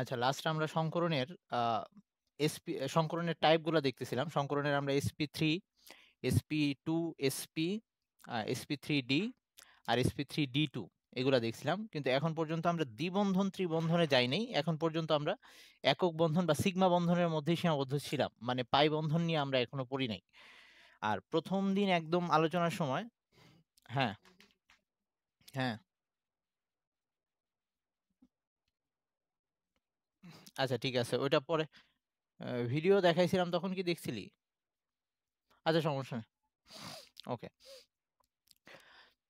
আচ্ছা লাস্ট আমরা সংকরণের এসপি সংকরণের টাইপগুলো দেখতেছিলাম সংকরণের আমরা sp three sp two sp sp three d আর এসপি থ্রি ডি টু এগুলো দেখছিলাম কিন্তু এখন পর্যন্ত আমরা দ্বিবন্ধন ত্রিবন্ধনে যাইনি এখন পর্যন্ত আমরা একক বন্ধন বা সিগমা বন্ধনের মধ্যেই সীমাবদ্ধ ছিলাম মানে পাই বন্ধন নিয়ে আমরা এখনো পড়ি নাই আর প্রথম দিন একদম আলোচনার সময় হ্যাঁ হ্যাঁ আচ্ছা ঠিক আছে ওইটা পরে ভিডিও দেখাইছিলাম তখন কি দেখছিলি আচ্ছা সমস্যা নেই ওকে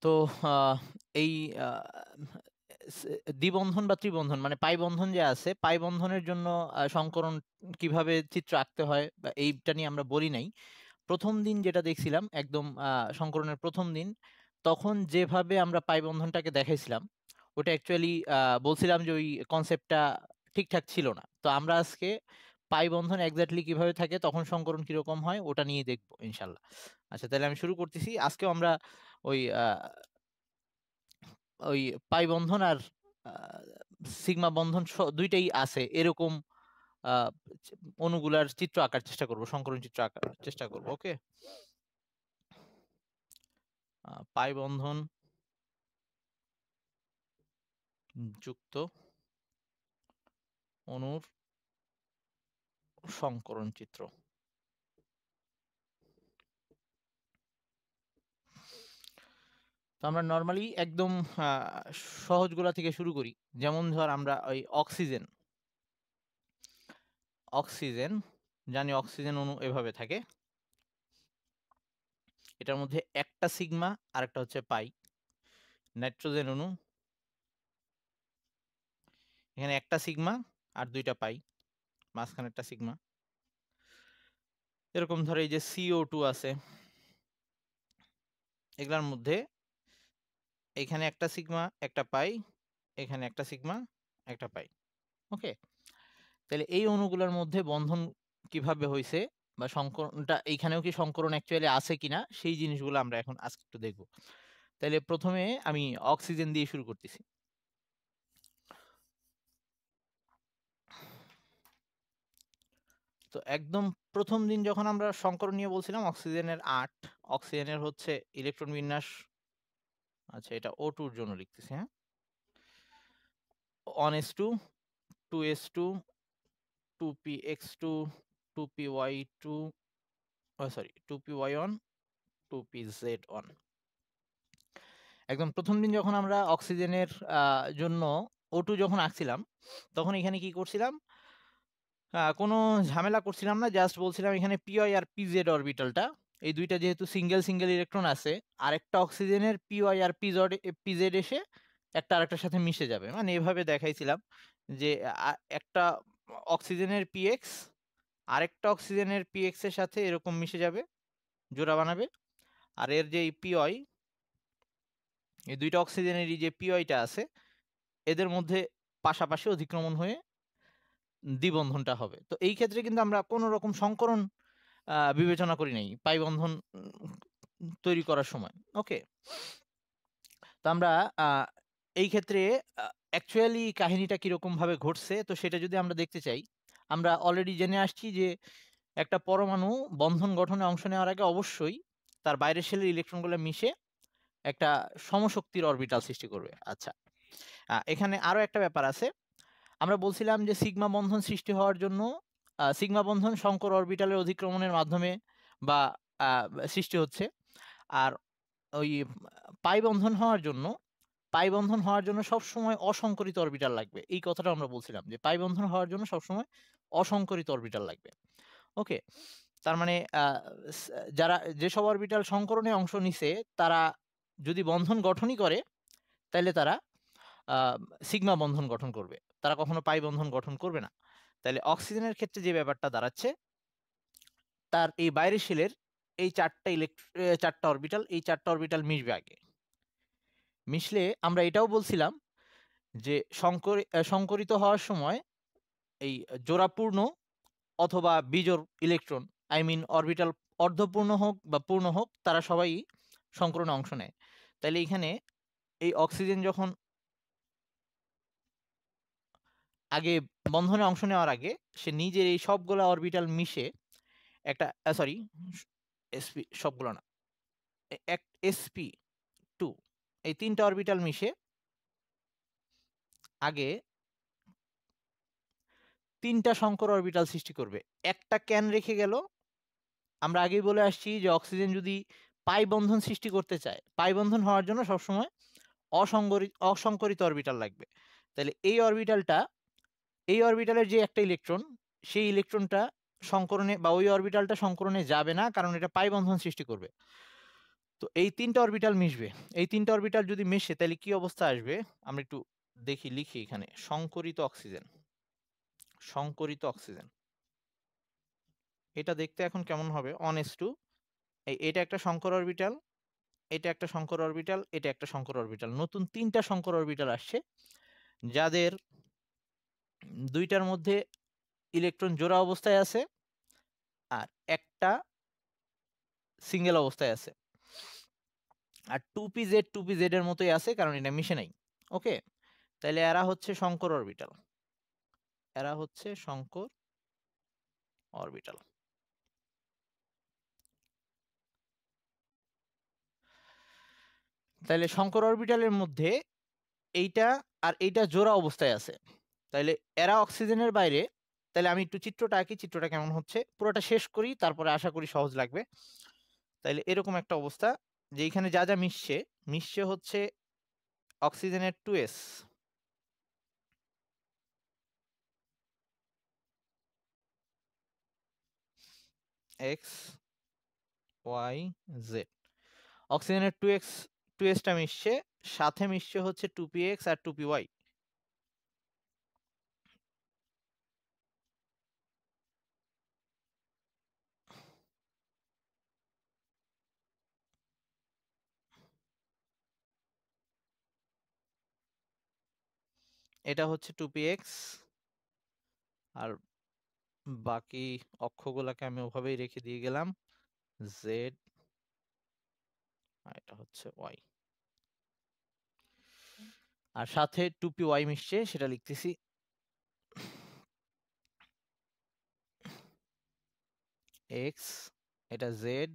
তো এই দ্বিবন্ধন বা ত্রিবন্ধন মানে পাই বন্ধন যে আছে পাই বন্ধনের জন্য সংকরণ কিভাবে চিত্র আঁকতে হয় বা এইটা নিয়ে আমরা বলি নাই প্রথম দিন যেটা দেখছিলাম একদম সংকরণের প্রথম দিন তখন যেভাবে আমরা পাই বন্ধনটাকে দেখাইছিলাম ওটা অ্যাকচুয়ালি বলছিলাম যে ওই কনসেপ্টটা ঠিকঠাক ছিল না তো আমরা আজকে পাই বন্ধন একজাক্টলি কিভাবে থাকে তখন সংকরণ কিরকম হয় ওটা নিয়ে দেখব ইনশাল্লাহ আচ্ছা তাহলে আমি শুরু করতেছি আজকেও আমরা ওই ওই পাই বন্ধন আর সিগমা বন্ধন দুইটাই আছে এরকম অনুগুলার চিত্র আঁকার চেষ্টা করব সংকরণ চিত্র আঁকার চেষ্টা করব ওকে পাই বন্ধন যুক্ত অণুর সংকরণ চিত্র তো আমরা নর্মালি একদম সহজগুলা থেকে শুরু করি যেমন ধর আমরা ওই অক্সিজেন অক্সিজেন জানি অক্সিজেন অনু এভাবে থাকে এটার মধ্যে একটা সিগমা আর একটা হচ্ছে পাই নাইট্রোজেন অণু এখানে একটা সিগমা আর দুইটা পাই মাঝখানেরটা সিগমা এরকম ধরো এই যে সিও টু আছে এগুলার মধ্যে এখানে একটা সিগমা একটা পাই এখানে একটা সিগমা একটা পাই ওকে তাহলে এই অণুগুলোর মধ্যে বন্ধন কিভাবে হয়েছে বা সংকরণটা এইখানেও কি সংকরণ অ্যাকচুয়ালি আছে কিনা সেই জিনিসগুলো আমরা এখন আজকে একটু দেখব তাহলে প্রথমে আমি অক্সিজেন দিয়ে শুরু করতেছি তো একদম প্রথম দিন যখন আমরা সংকর নিয়ে বলছিলাম অক্সিজেনের আট অক্সিজেনের হচ্ছে ইলেকট্রন বিন্যাস আচ্ছা এটা ও টুর জন্য লিখতেছি হ্যাঁ one S two two S two two P x two two P Y two sorry two P Y one two P Z one একদম প্রথম দিন যখন আমরা অক্সিজেনের জন্য ও টু যখন আঁকছিলাম তখন এখানে কি করছিলাম কোনো ঝামেলা করছিলাম না জাস্ট বলছিলাম এখানে পিওয়াই আর পিজেড অরবিটালটা এই দুইটা যেহেতু সিঙ্গেল সিঙ্গেল ইলেকট্রন আছে আরেকটা অক্সিজেনের পিওয়াই আর পিজড পিজেড এসে একটা আরেকটার সাথে মিশে যাবে মানে এভাবে দেখাইছিলাম যে একটা অক্সিজেনের পিএক্স আরেকটা অক্সিজেনের পিএক্সের এর সাথে এরকম মিশে যাবে জোড়া বানাবে আর এর যে পিওয়াই এই দুইটা অক্সিজেনেরই যে পিওয়াইটা আছে এদের মধ্যে পাশাপাশি অধিক্রমণ হয়ে দ্বিবন্ধনটা হবে তো এই ক্ষেত্রে কিন্তু আমরা কোনো রকম সংকরণ বিবেচনা করি নাই পাইবন্ধন তৈরি করার সময় ওকে তো আমরা এই ক্ষেত্রে অ্যাকচুয়ালি কাহিনীটা কীরকমভাবে ঘটছে তো সেটা যদি আমরা দেখতে চাই আমরা অলরেডি জেনে আসছি যে একটা পরমাণু বন্ধন গঠনে অংশ নেওয়ার আগে অবশ্যই তার বাইরের সেলের ইলেকট্রনগুলো মিশে একটা সমশক্তির অরবিটাল সৃষ্টি করবে আচ্ছা এখানে আরও একটা ব্যাপার আছে আমরা বলছিলাম যে সিগমা বন্ধন সৃষ্টি হওয়ার জন্য সিগমা বন্ধন শঙ্কর অরবিটালের অধিক্রমণের মাধ্যমে বা সৃষ্টি হচ্ছে আর ওই পাই বন্ধন হওয়ার জন্য পাই বন্ধন হওয়ার জন্য সবসময় অসংকরিত অরবিটাল লাগবে এই কথাটা আমরা বলছিলাম যে পাই বন্ধন হওয়ার জন্য সবসময় অসংকরিত অরবিটাল লাগবে ওকে তার মানে যারা যেসব অরবিটাল সংকরণে অংশ নিছে তারা যদি বন্ধন গঠনই করে তাহলে তারা সিগমা বন্ধন গঠন করবে তারা কখনো পাই বন্ধন গঠন করবে না তাহলে অক্সিজেনের ক্ষেত্রে যে ব্যাপারটা দাঁড়াচ্ছে তার এই বাইরের শিলের এই চারটা ইলেকট্র চারটা অরবিটাল এই চারটা অরবিটাল মিশবে আগে মিশলে আমরা এটাও বলছিলাম যে সংকর সংকরিত হওয়ার সময় এই জোড়াপূর্ণ অথবা বিজোর ইলেকট্রন আই মিন অরবিটাল অর্ধপূর্ণ হোক বা পূর্ণ হোক তারা সবাই সংকরণে অংশ নেয় তাহলে এখানে এই অক্সিজেন যখন আগে বন্ধনে অংশ নেওয়ার আগে সে নিজের এই সবগুলো অরবিটাল মিশে একটা সরি এসপি সবগুলো না এক এসপি টু এই তিনটা অরবিটাল মিশে আগে তিনটা শঙ্কর অরবিটাল সৃষ্টি করবে একটা ক্যান রেখে গেল আমরা আগেই বলে আসছি যে অক্সিজেন যদি পাই বন্ধন সৃষ্টি করতে চায় পাই বন্ধন হওয়ার জন্য সবসময় অসংগরিত অসংকরিত অরবিটাল লাগবে তাহলে এই অরবিটালটা এই অরবিটালের যে একটা ইলেকট্রন সেই ইলেকট্রনটা সংকরণে বা ওই অরবিটালটা সংকরণে যাবে না কারণ এটা পাই বন্ধন সৃষ্টি করবে তো এই তিনটা অরবিটাল মিশবে এই তিনটা অরবিটাল যদি মেশে তাহলে কি অবস্থা আসবে আমরা একটু দেখি লিখি এখানে সংকরিত অক্সিজেন সংকরিত অক্সিজেন এটা দেখতে এখন কেমন হবে অন এস টু এই এটা একটা সংকর অরবিটাল এটা একটা সংকর অরবিটাল এটা একটা সংকর অরবিটাল নতুন তিনটা সংকর অরবিটাল আসছে যাদের দুইটার মধ্যে ইলেকট্রন জোড়া অবস্থায় আছে আর একটা সিঙ্গেল অবস্থায় আছে আর two P z two P z এর মতোই আছে কারণ এটা মিশে নাই ওকে তাহলে এরা হচ্ছে শঙ্কর অরবিটাল এরা হচ্ছে শঙ্কর অরবিটাল তাহলে শঙ্কর অরবিটালের মধ্যে এইটা আর এইটা জোড়া অবস্থায় আছে তাহলে এরা অক্সিজেনের বাইরে তাহলে আমি একটু চিত্রটা আঁকি চিত্রটা কেমন হচ্ছে পুরোটা শেষ করি তারপরে আশা করি সহজ লাগবে তাইলে এরকম একটা অবস্থা যে এখানে যা যা মিশছে মিশছে হচ্ছে অক্সিজেনের two s x Y z অক্সিজেনের টু এক্স টু এসটা মিশছে সাথে মিশছে হচ্ছে টু পি এক্স আর টু পি ওয়াই এটা হচ্ছে 2px এক্স আর বাকি অক্ষগুলোকে আমি ওভাবেই রেখে দিয়ে গেলাম জেড আর এটা হচ্ছে y আর সাথে 2py মিশছে সেটা লিখতেছি এক্স এটা জেড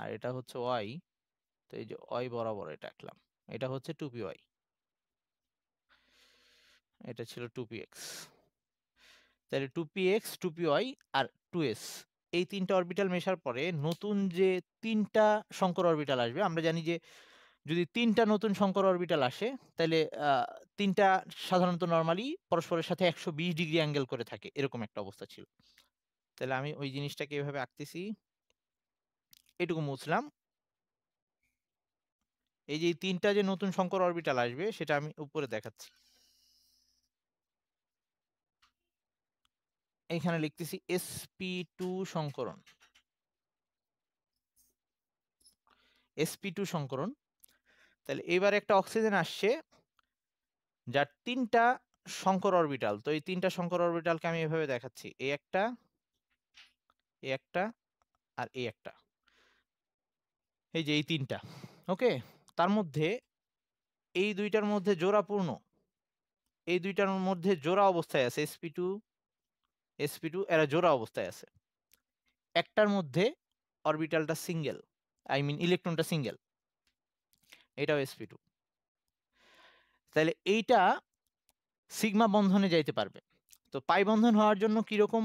আর এটা হচ্ছে ওয়াই তো এই যে ওয়াই বরাবর এটা আঁকলাম এটা হচ্ছে 2py এটা ছিল 2px তাহলে 2px 2py আর 2s এই তিনটা অরবিটাল মেশার পরে নতুন যে তিনটা শঙ্কর অরবিটাল আসবে আমরা জানি যে যদি তিনটা নতুন শঙ্কর অরবিটাল আসে তাহলে তিনটা সাধারণত নর্মালি পরস্পরের সাথে 120 ডিগ্রি অ্যাঙ্গেল করে থাকে এরকম একটা অবস্থা ছিল তাহলে আমি ওই জিনিসটাকে এভাবে আঁকতেছি এটুকু মুছলাম এই যে তিনটা যে নতুন শঙ্কর অরবিটাল আসবে সেটা আমি উপরে দেখাচ্ছি এখানে লিখতেছি এসপি টু সংকরণ এসপি টু সংকরণ তাহলে এবারে একটা অক্সিজেন আসছে যার তিনটা শঙ্কর অরবিটাল তো এই তিনটা শঙ্কর অরবিটালকে আমি এভাবে দেখাচ্ছি এই একটা এই একটা আর এই একটা এই যে এই তিনটা ওকে তার মধ্যে এই দুইটার মধ্যে জোড়াপূর্ণ এই দুইটার মধ্যে জোড়া অবস্থায় আছে এসপি টু এসপি টু এরা জোড়া অবস্থায় আছে একটার মধ্যে অরবিটালটা সিঙ্গেল আই মিন ইলেকট্রনটা সিঙ্গেল এটাও এসপি টু তাহলে এইটা সিগমা বন্ধনে যাইতে পারবে তো পাই বন্ধন হওয়ার জন্য কীরকম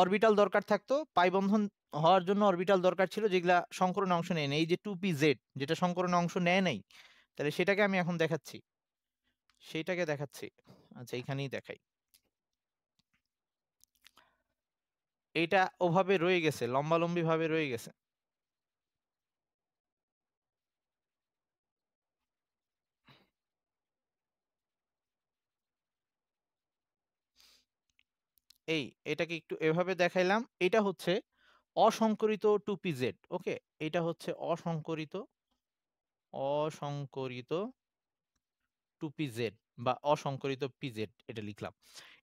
অরবিটাল দরকার থাকতো পাই বন্ধন হওয়ার জন্য অরবিটাল দরকার ছিল যেগুলা সংকরণ অংশ নেয় না এই যে টু পি জেড যেটা সংকরণ অংশ নেয় নাই তাহলে সেটাকে আমি এখন দেখাচ্ছি সেইটাকে দেখাচ্ছি আচ্ছা এইখানেই দেখাই এটা ওভাবে রয়ে গেছে লম্বালম্বি ভাবে রয়ে গেছে এই এটাকে একটু এভাবে দেখাইলাম এটা হচ্ছে অসংকরিত টুপি জেড ওকে এটা হচ্ছে অসংকরিত অসংকরিত টুপি জেড বা অসংকরিত পিজেড এটা লিখলাম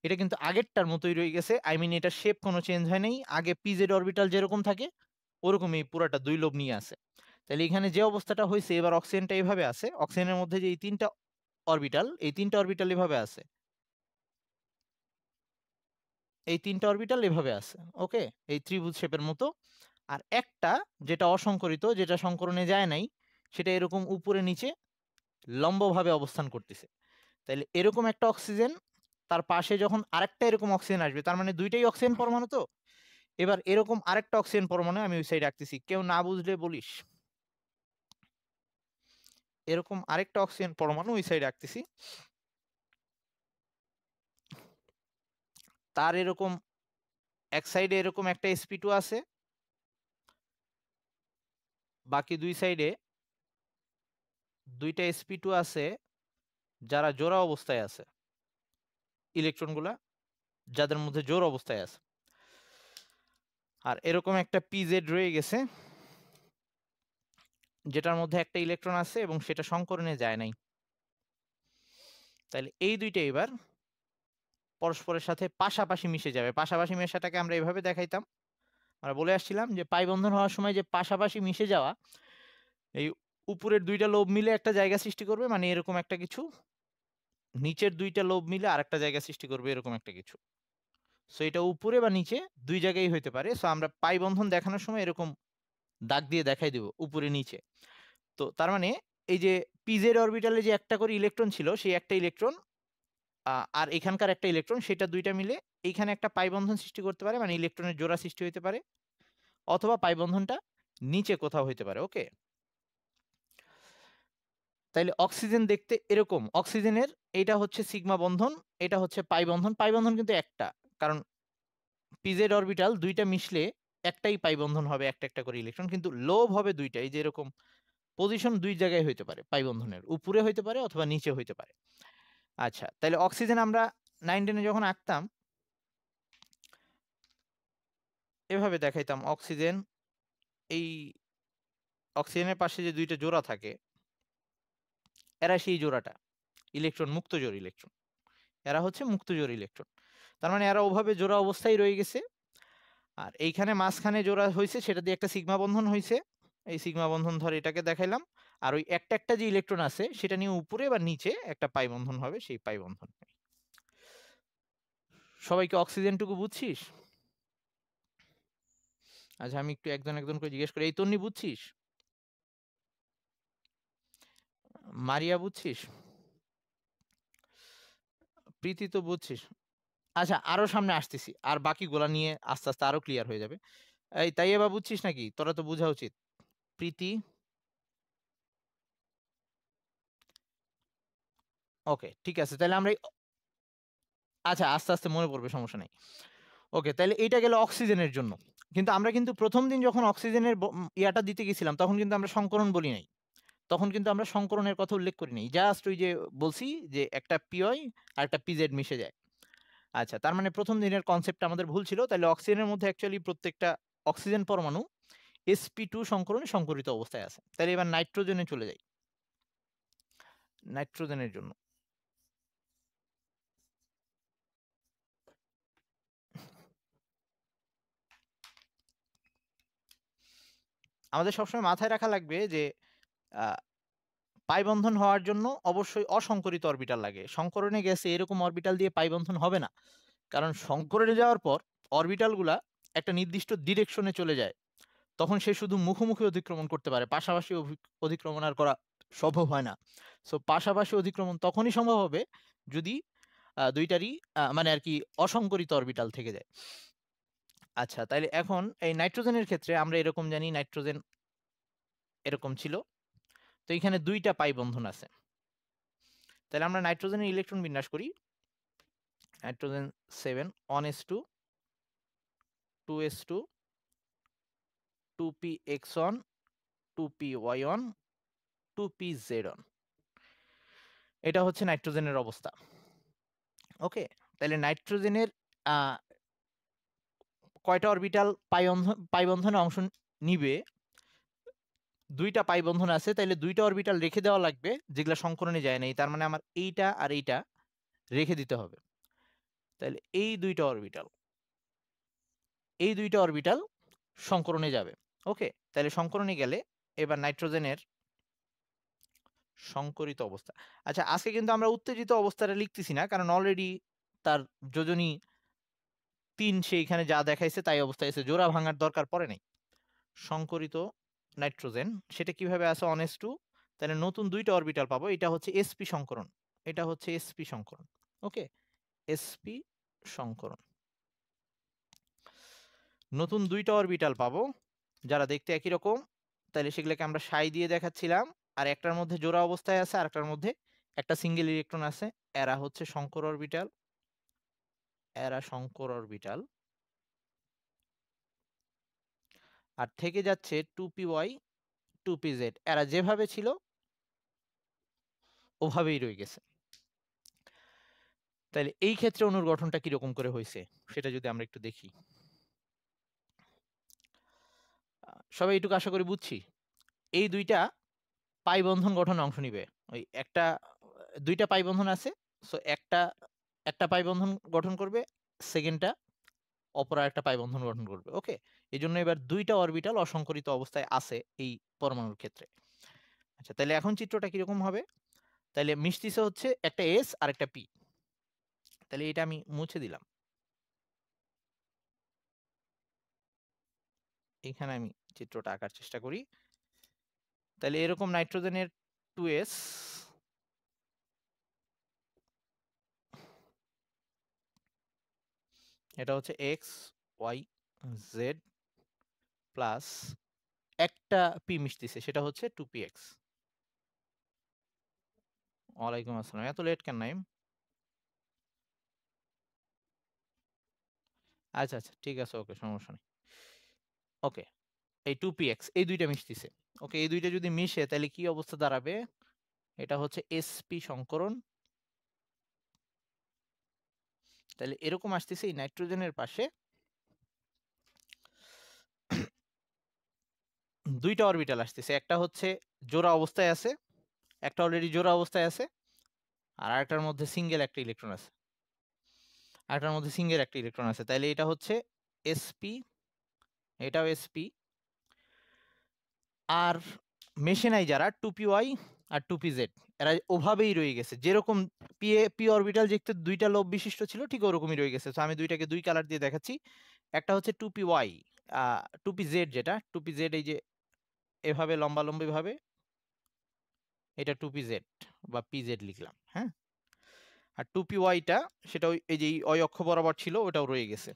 এটা কিন্তু আগেরটার মতোই রয়ে গেছে আই মিন এটা শেপ কোনো চেঞ্জ হয় নাই আগে পিজেড অরবিটাল যেরকম থাকে ওরকম এই পুরাটা দুই লোভ নিয়ে আছে তাহলে এখানে যে অবস্থাটা হয়েছে এবার অক্সিজেনটা এইভাবে আছে অক্সিজেনের মধ্যে যে এই তিনটা অরবিটাল এই তিনটা অরবিটাল এভাবে আছে এই তিনটা অরবিটাল এভাবে আছে ওকে এই ত্রিভুজ শেপের মতো আর একটা যেটা অসংকরিত যেটা সংকরণে যায় নাই সেটা এরকম উপরে নিচে লম্বভাবে অবস্থান করতেছে তাহলে এরকম একটা অক্সিজেন তার পাশে যখন আরেকটা এরকম অক্সিজেন আসবে তার মানে দুইটাই অক্সিজেন পরমাণু তো এবার এরকম আরেকটা অক্সিজেন পরমাণু আমি ওই সাইড রাখতেছি কেউ না বুঝলে বলিস এরকম আরেকটা অক্সিজেন পরমাণু ওই সাইডে রাখতেছি তার এরকম এক সাইডে এরকম একটা এসপি টু আছে বাকি দুই সাইডে দুইটা এসপি টু আছে যারা জোড়া অবস্থায় আছে ইলেকট্রনগুলা যাদের মধ্যে জোর অবস্থায় আছে আর এরকম একটা পিজেড রয়ে গেছে যেটার মধ্যে একটা ইলেকট্রন আছে এবং সেটা সংকরণে যায় নাই তাহলে এই দুইটা এবার পরস্পরের সাথে পাশাপাশি মিশে যাবে পাশাপাশি মেশাটাকে আমরা এইভাবে দেখাইতাম আমরা বলে আসছিলাম যে পাই বন্ধন হওয়ার সময় যে পাশাপাশি মিশে যাওয়া এই উপরের দুইটা লোভ মিলে একটা জায়গা সৃষ্টি করবে মানে এরকম একটা কিছু নিচের দুইটা লোভ মিলে আরেকটা জায়গা সৃষ্টি করবে এরকম একটা কিছু সো এটা উপরে বা নিচে দুই জায়গায় হইতে পারে সো আমরা পাই বন্ধন দেখানোর সময় এরকম দাগ দিয়ে দেখাই দেব উপরে নিচে তো তার মানে এই যে পিজের অরবিটালে যে একটা করে ইলেকট্রন ছিল সেই একটা ইলেকট্রন আর এখানকার একটা ইলেকট্রন সেটা দুইটা মিলে এইখানে একটা পাই বন্ধন সৃষ্টি করতে পারে মানে ইলেকট্রনের জোড়া সৃষ্টি হতে পারে অথবা পাই বন্ধনটা নিচে কোথাও হইতে পারে ওকে তাইলে অক্সিজেন দেখতে এরকম অক্সিজেনের এটা হচ্ছে সিগমা বন্ধন এটা হচ্ছে পাই বন্ধন পাই বন্ধন কিন্তু একটা কারণ পিজেড অরবিটাল দুইটা মিশলে একটাই পাই বন্ধন হবে একটা একটা করে ইলেকট্রন কিন্তু লোভ হবে দুইটা এই যে এরকম পজিশন দুই জায়গায় হইতে পারে পাই বন্ধনের উপরে হইতে পারে অথবা নিচে হইতে পারে আচ্ছা তাহলে অক্সিজেন আমরা নাইন টেনে যখন আঁকতাম এভাবে দেখাইতাম অক্সিজেন এই অক্সিজেনের পাশে যে দুইটা জোড়া থাকে এরা সেই জোড়াটা ইলেকট্রন মুক্তজোর ইলেকট্রন এরা হচ্ছে মুক্তজোর ইলেকট্রন তার মানে এরা ওভাবে জোড়া অবস্থায় রয়ে গেছে আর এইখানে মাঝখানে জোড়া হয়েছে সেটা দিয়ে একটা সিগমা বন্ধন হয়েছে এই সিগমা বন্ধন ধর এটাকে দেখাইলাম আর ওই একটা একটা যে ইলেকট্রন আছে সেটা নিয়ে উপরে বা নিচে একটা পাই বন্ধন হবে সেই পাই বন্ধন সবাইকে অক্সিজেনটুকু বুঝছিস আচ্ছা আমি একটু একজন একজন করে জিজ্ঞেস করি এই তন্নি বুঝছিস মারিয়া বুঝছিস প্রীতি তো বুঝছিস আচ্ছা আরো সামনে আসতেছি আর বাকি গোলা নিয়ে আস্তে আস্তে আরো ক্লিয়ার হয়ে যাবে এই তাই এবার বুঝছিস নাকি তোরা তো বোঝা উচিত প্রীতি ওকে ঠিক আছে তাহলে আমরা আচ্ছা আস্তে আস্তে মনে পড়বে সমস্যা নেই ওকে তাহলে এটা গেল অক্সিজেনের জন্য কিন্তু আমরা কিন্তু প্রথম দিন যখন অক্সিজেনের ইয়াটা দিতে গেছিলাম তখন কিন্তু আমরা সংকরণ বলি নাই তখন কিন্তু আমরা সংকরণের কথা উল্লেখ করি নি জাস্ট ওই যে বলছি যে একটা পিওই আর একটা পিজেড মিশে যায় আচ্ছা তার মানে প্রথম দিনের কনসেপ্ট আমাদের ভুল ছিল তাহলে অক্সিজেনের মধ্যে অ্যাকচুয়ালি প্রত্যেকটা অক্সিজেন পরমাণু এসপি টু সংকরণে সংকরিত অবস্থায় আছে তাহলে এবার নাইট্রোজেনে চলে যাই নাইট্রোজেনের জন্য আমাদের সবসময় মাথায় রাখা লাগবে যে পাইবন্ধন হওয়ার জন্য অবশ্যই অসংকরিত অরবিটাল লাগে সংকরণে গেছে এরকম অরবিটাল দিয়ে পাইবন্ধন হবে না কারণ সংকরণে যাওয়ার পর অরবিটালগুলা একটা নির্দিষ্ট ডিরেকশনে চলে যায় তখন সে শুধু মুখোমুখি অধিক্রমণ করতে পারে পাশাপাশি অধিক্রমণ আর করা সম্ভব হয় না সো পাশাপাশি অধিক্রমণ তখনই সম্ভব হবে যদি দুইটারই মানে আর কি অসংকরিত অরবিটাল থেকে যায় আচ্ছা তাহলে এখন এই নাইট্রোজেনের ক্ষেত্রে আমরা এরকম জানি নাইট্রোজেন এরকম ছিল তো এখানে দুইটা পাই বন্ধন আছে তাহলে আমরা নাইট্রোজেনের ইলেকট্রন বিন্যাস করি nitrogen seven one S two two S two two P x one two P y one two P Z one এটা হচ্ছে নাইট্রোজেনের অবস্থা ওকে তাহলে নাইট্রোজেনের কয়টা অরবিটাল পাইবন্ধনে অংশ নিবে দুইটা পাই বন্ধন আছে তাইলে দুইটা অরবিটাল রেখে দেওয়া লাগবে যেগুলো সংকরণে যায় নাই তার মানে আমার এইটা আর এইটা রেখে দিতে হবে তাহলে এই দুইটা অরবিটাল এই দুইটা অরবিটাল সংকরণে যাবে ওকে তাহলে সংকরণে গেলে এবার নাইট্রোজেনের সংকরিত অবস্থা আচ্ছা আজকে কিন্তু আমরা উত্তেজিত অবস্থাটা লিখতেছি না কারণ অলরেডি তার যোজনী তিন সেইখানে যা দেখাইছে তাই অবস্থায় এসে জোড়া ভাঙার দরকার পড়ে নাই সংকরিত নাইট্রোজেন সেটা কিভাবে আছে অন এস টু তাহলে নতুন দুইটা অরবিটাল পাবো এটা হচ্ছে এসপি সংকরণ এটা হচ্ছে এসপি সংকরণ ওকে এসপি সংকরণ নতুন দুইটা অরবিটাল পাবো যারা দেখতে একই রকম তাহলে সেগুলোকে আমরা সাই দিয়ে দেখাচ্ছিলাম আর একটার মধ্যে জোড়া অবস্থায় আছে আর একটার মধ্যে একটা সিঙ্গেল ইলেকট্রন আছে এরা হচ্ছে শঙ্কর অরবিটাল এরা শঙ্কর অরবিটাল আর থেকে যাচ্ছে two P Y two P Z এরা যেভাবে ছিল ওভাবেই রয়ে গেছে তাহলে এই ক্ষেত্রে অনুর গঠনটা কিরকম করে হয়েছে সেটা যদি আমরা একটু দেখি সবাই এটুকু আশা করি বুঝছি এই দুইটা পাই বন্ধন গঠনে অংশ নিবে ওই একটা দুইটা পাই বন্ধন আছে সো একটা একটা পাই বন্ধন গঠন করবে সেকেন্ডটা অপর একটা পাই বন্ধন গঠন করবে ওকে এই জন্য এবার দুইটা অরবিটাল অসংকরিত অবস্থায় আছে এই পরমাণুর ক্ষেত্রে আচ্ছা তাহলে এখন চিত্রটা কীরকম হবে তাহলে মিষ্টিসে হচ্ছে একটা এস আর একটা পি তাহলে এটা আমি মুছে দিলাম এখানে আমি চিত্রটা আঁকার চেষ্টা করি তাহলে এরকম নাইট্রোজেনের টু এস এটা হচ্ছে এক্স ওয়াই জেড প্লাস একটা পি মিশতেছে সেটা হচ্ছে টু পি এক্স ওয়ালাইকুম আসসালাম এত লেট কেন নাইম আচ্ছা আচ্ছা ঠিক আছে ওকে সমস্যা নেই ওকে এই টু পি এক্স এই দুইটা মিশতেছে ওকে এই দুইটা যদি মিশে তাহলে কি অবস্থা দাঁড়াবে এটা হচ্ছে এসপি সংকরণ তাহলে এরকম আসতেছে এই নাইট্রোজেনের পাশে দুইটা অরবিটাল আসতেছে একটা হচ্ছে জোড়া অবস্থায় আছে একটা অলরেডি জোড়া অবস্থায় আছে আর আরেকটার মধ্যে সিঙ্গেল একটা ইলেকট্রন আছে আরেকটার মধ্যে সিঙ্গেল একটা ইলেকট্রন আছে তাইলে এটা হচ্ছে এসপি এটাও এসপি আর মেশিনাই যারা পি ওয়াই আর টুপি জেড এরা ওভাবেই রয়ে গেছে যেরকম পি এ পি অরবিটাল যেতে দুইটা লোভ বিশিষ্ট ছিল ঠিক ওরকমই রয়ে গেছে তো আমি দুইটাকে দুই কালার দিয়ে দেখাচ্ছি একটা হচ্ছে পি ওয়াই টুপি জেড যেটা টুপি জেড এই যে এভাবে ভাবে এটা টু পি জেড বা পি জেড লিখলাম হ্যাঁ আর টু পি ওয়াইটা সেটা এই যে ওই অক্ষ বরাবর ছিল ওটাও রয়ে গেছে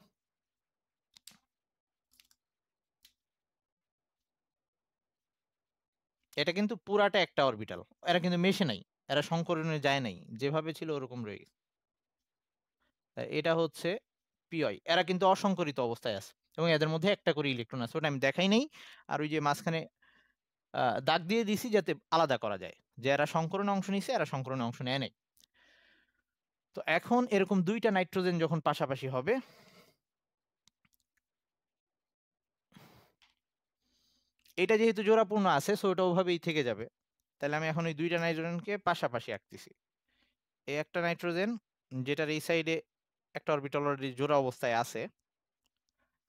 এটা কিন্তু পুরাটা একটা অরবিটাল এরা কিন্তু মেশে নাই এরা সংকরণে যায় নাই যেভাবে ছিল ওরকম রয়ে গেছে এটা হচ্ছে পিওয়াই এরা কিন্তু অসংকরিত অবস্থায় আছে এবং এদের মধ্যে একটা করে ইলেকট্রন আছে ওটা আমি দেখাই নেই আর ওই যে মাঝখানে দাগ দিয়ে দিছি যাতে আলাদা করা যায় যে এরা সংকরণে অংশ নিছে এরা সংকরণে অংশ নেয় নাই তো এখন এরকম দুইটা নাইট্রোজেন যখন পাশাপাশি হবে এটা যেহেতু জোড়াপূর্ণ আছে সো এটা ওভাবেই থেকে যাবে তাহলে আমি এখন ওই দুইটা নাইট্রোজেনকে পাশাপাশি আঁকতেছি এই একটা নাইট্রোজেন যেটার এই সাইডে একটা অরবিটাল অলরেডি জোড়া অবস্থায় আছে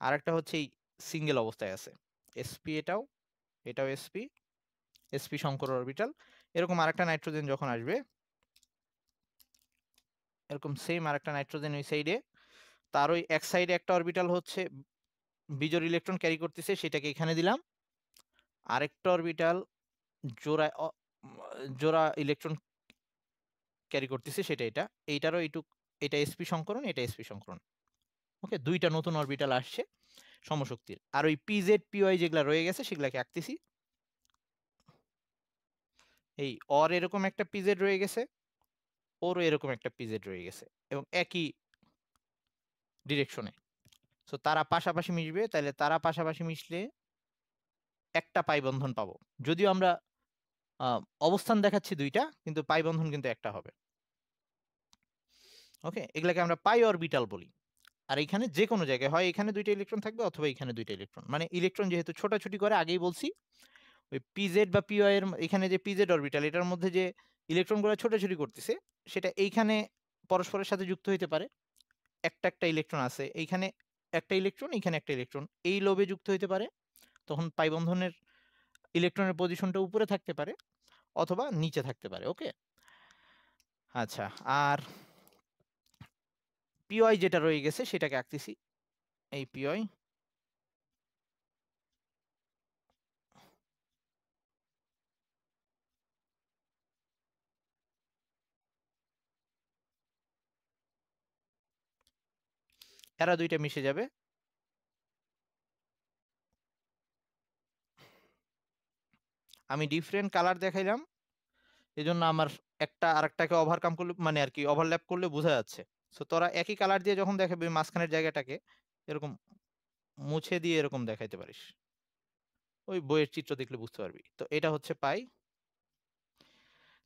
আর একটা হচ্ছে এই সিঙ্গেল অবস্থায় আছে এসপি এটাও এটাও এসপি এসপি শঙ্কর অরবিটাল এরকম আরেকটা নাইট্রোজেন যখন আসবে এরকম সেম আরেকটা নাইট্রোজেন ওই সাইডে তার ওই এক সাইডে একটা অরবিটাল হচ্ছে বিজোর ইলেকট্রন ক্যারি করতেছে সেটাকে এখানে দিলাম আরেকটা অরবিটাল জোড়া জোড়া ইলেকট্রন ক্যারি করতেছে সেটা এটা এইটারও এইটুক এটা এসপি সংকরণ এটা এসপি সংকরণ ওকে দুইটা নতুন অরবিটাল আসছে সমশক্তির আর ওই পিজেড পিওয়াই যেগুলো রয়ে গেছে সেগুলাকে আঁকতেছি এই অর এরকম একটা পিজেড রয়ে গেছে ওরও এরকম একটা পিজেড রয়ে গেছে এবং একই ডিরেকশনে সো তারা পাশাপাশি মিশবে তাহলে তারা পাশাপাশি মিশলে একটা পাই বন্ধন পাবো যদিও আমরা অবস্থান দেখাচ্ছি দুইটা কিন্তু পাই বন্ধন কিন্তু একটা হবে ওকে এগুলাকে আমরা পাই অরবিটাল বলি আর এখানে যে কোনো জায়গায় হয় এখানে দুইটা ইলেকট্রন থাকবে অথবা এখানে দুইটা ইলেকট্রন মানে ইলেকট্রন যেহেতু ছোটাছুটি করে আগেই বলছি ওই পিজেড বা পিওয়াই এর এখানে যে পিজেড অরবিটাল এটার মধ্যে যে ইলেকট্রনগুলো ছোটাছুটি করতেছে সেটা এইখানে পরস্পরের সাথে যুক্ত হইতে পারে একটা একটা ইলেকট্রন আছে এইখানে একটা ইলেকট্রন এখানে একটা ইলেকট্রন এই লোভে যুক্ত হইতে পারে তখন পাইবন্ধনের ইলেকট্রনের পজিশনটা উপরে থাকতে পারে অথবা নিচে থাকতে পারে ওকে আচ্ছা আর পিওয়াই যেটা রয়ে গেছে সেটাকে আঁকতেছি এই পিওয়াই এরা দুইটা মিশে যাবে আমি ডিফারেন্ট কালার দেখাইলাম এজন্য আমার একটা আরেকটাকে ওভারকাম করলে মানে আর কি ওভারল্যাপ করলে বোঝা যাচ্ছে সো তোরা একই কালার দিয়ে যখন দেখাবি মাঝখানের জায়গাটাকে এরকম মুছে দিয়ে এরকম দেখাইতে পারিস ওই বইয়ের চিত্র দেখলে বুঝতে পারবি তো এটা হচ্ছে পাই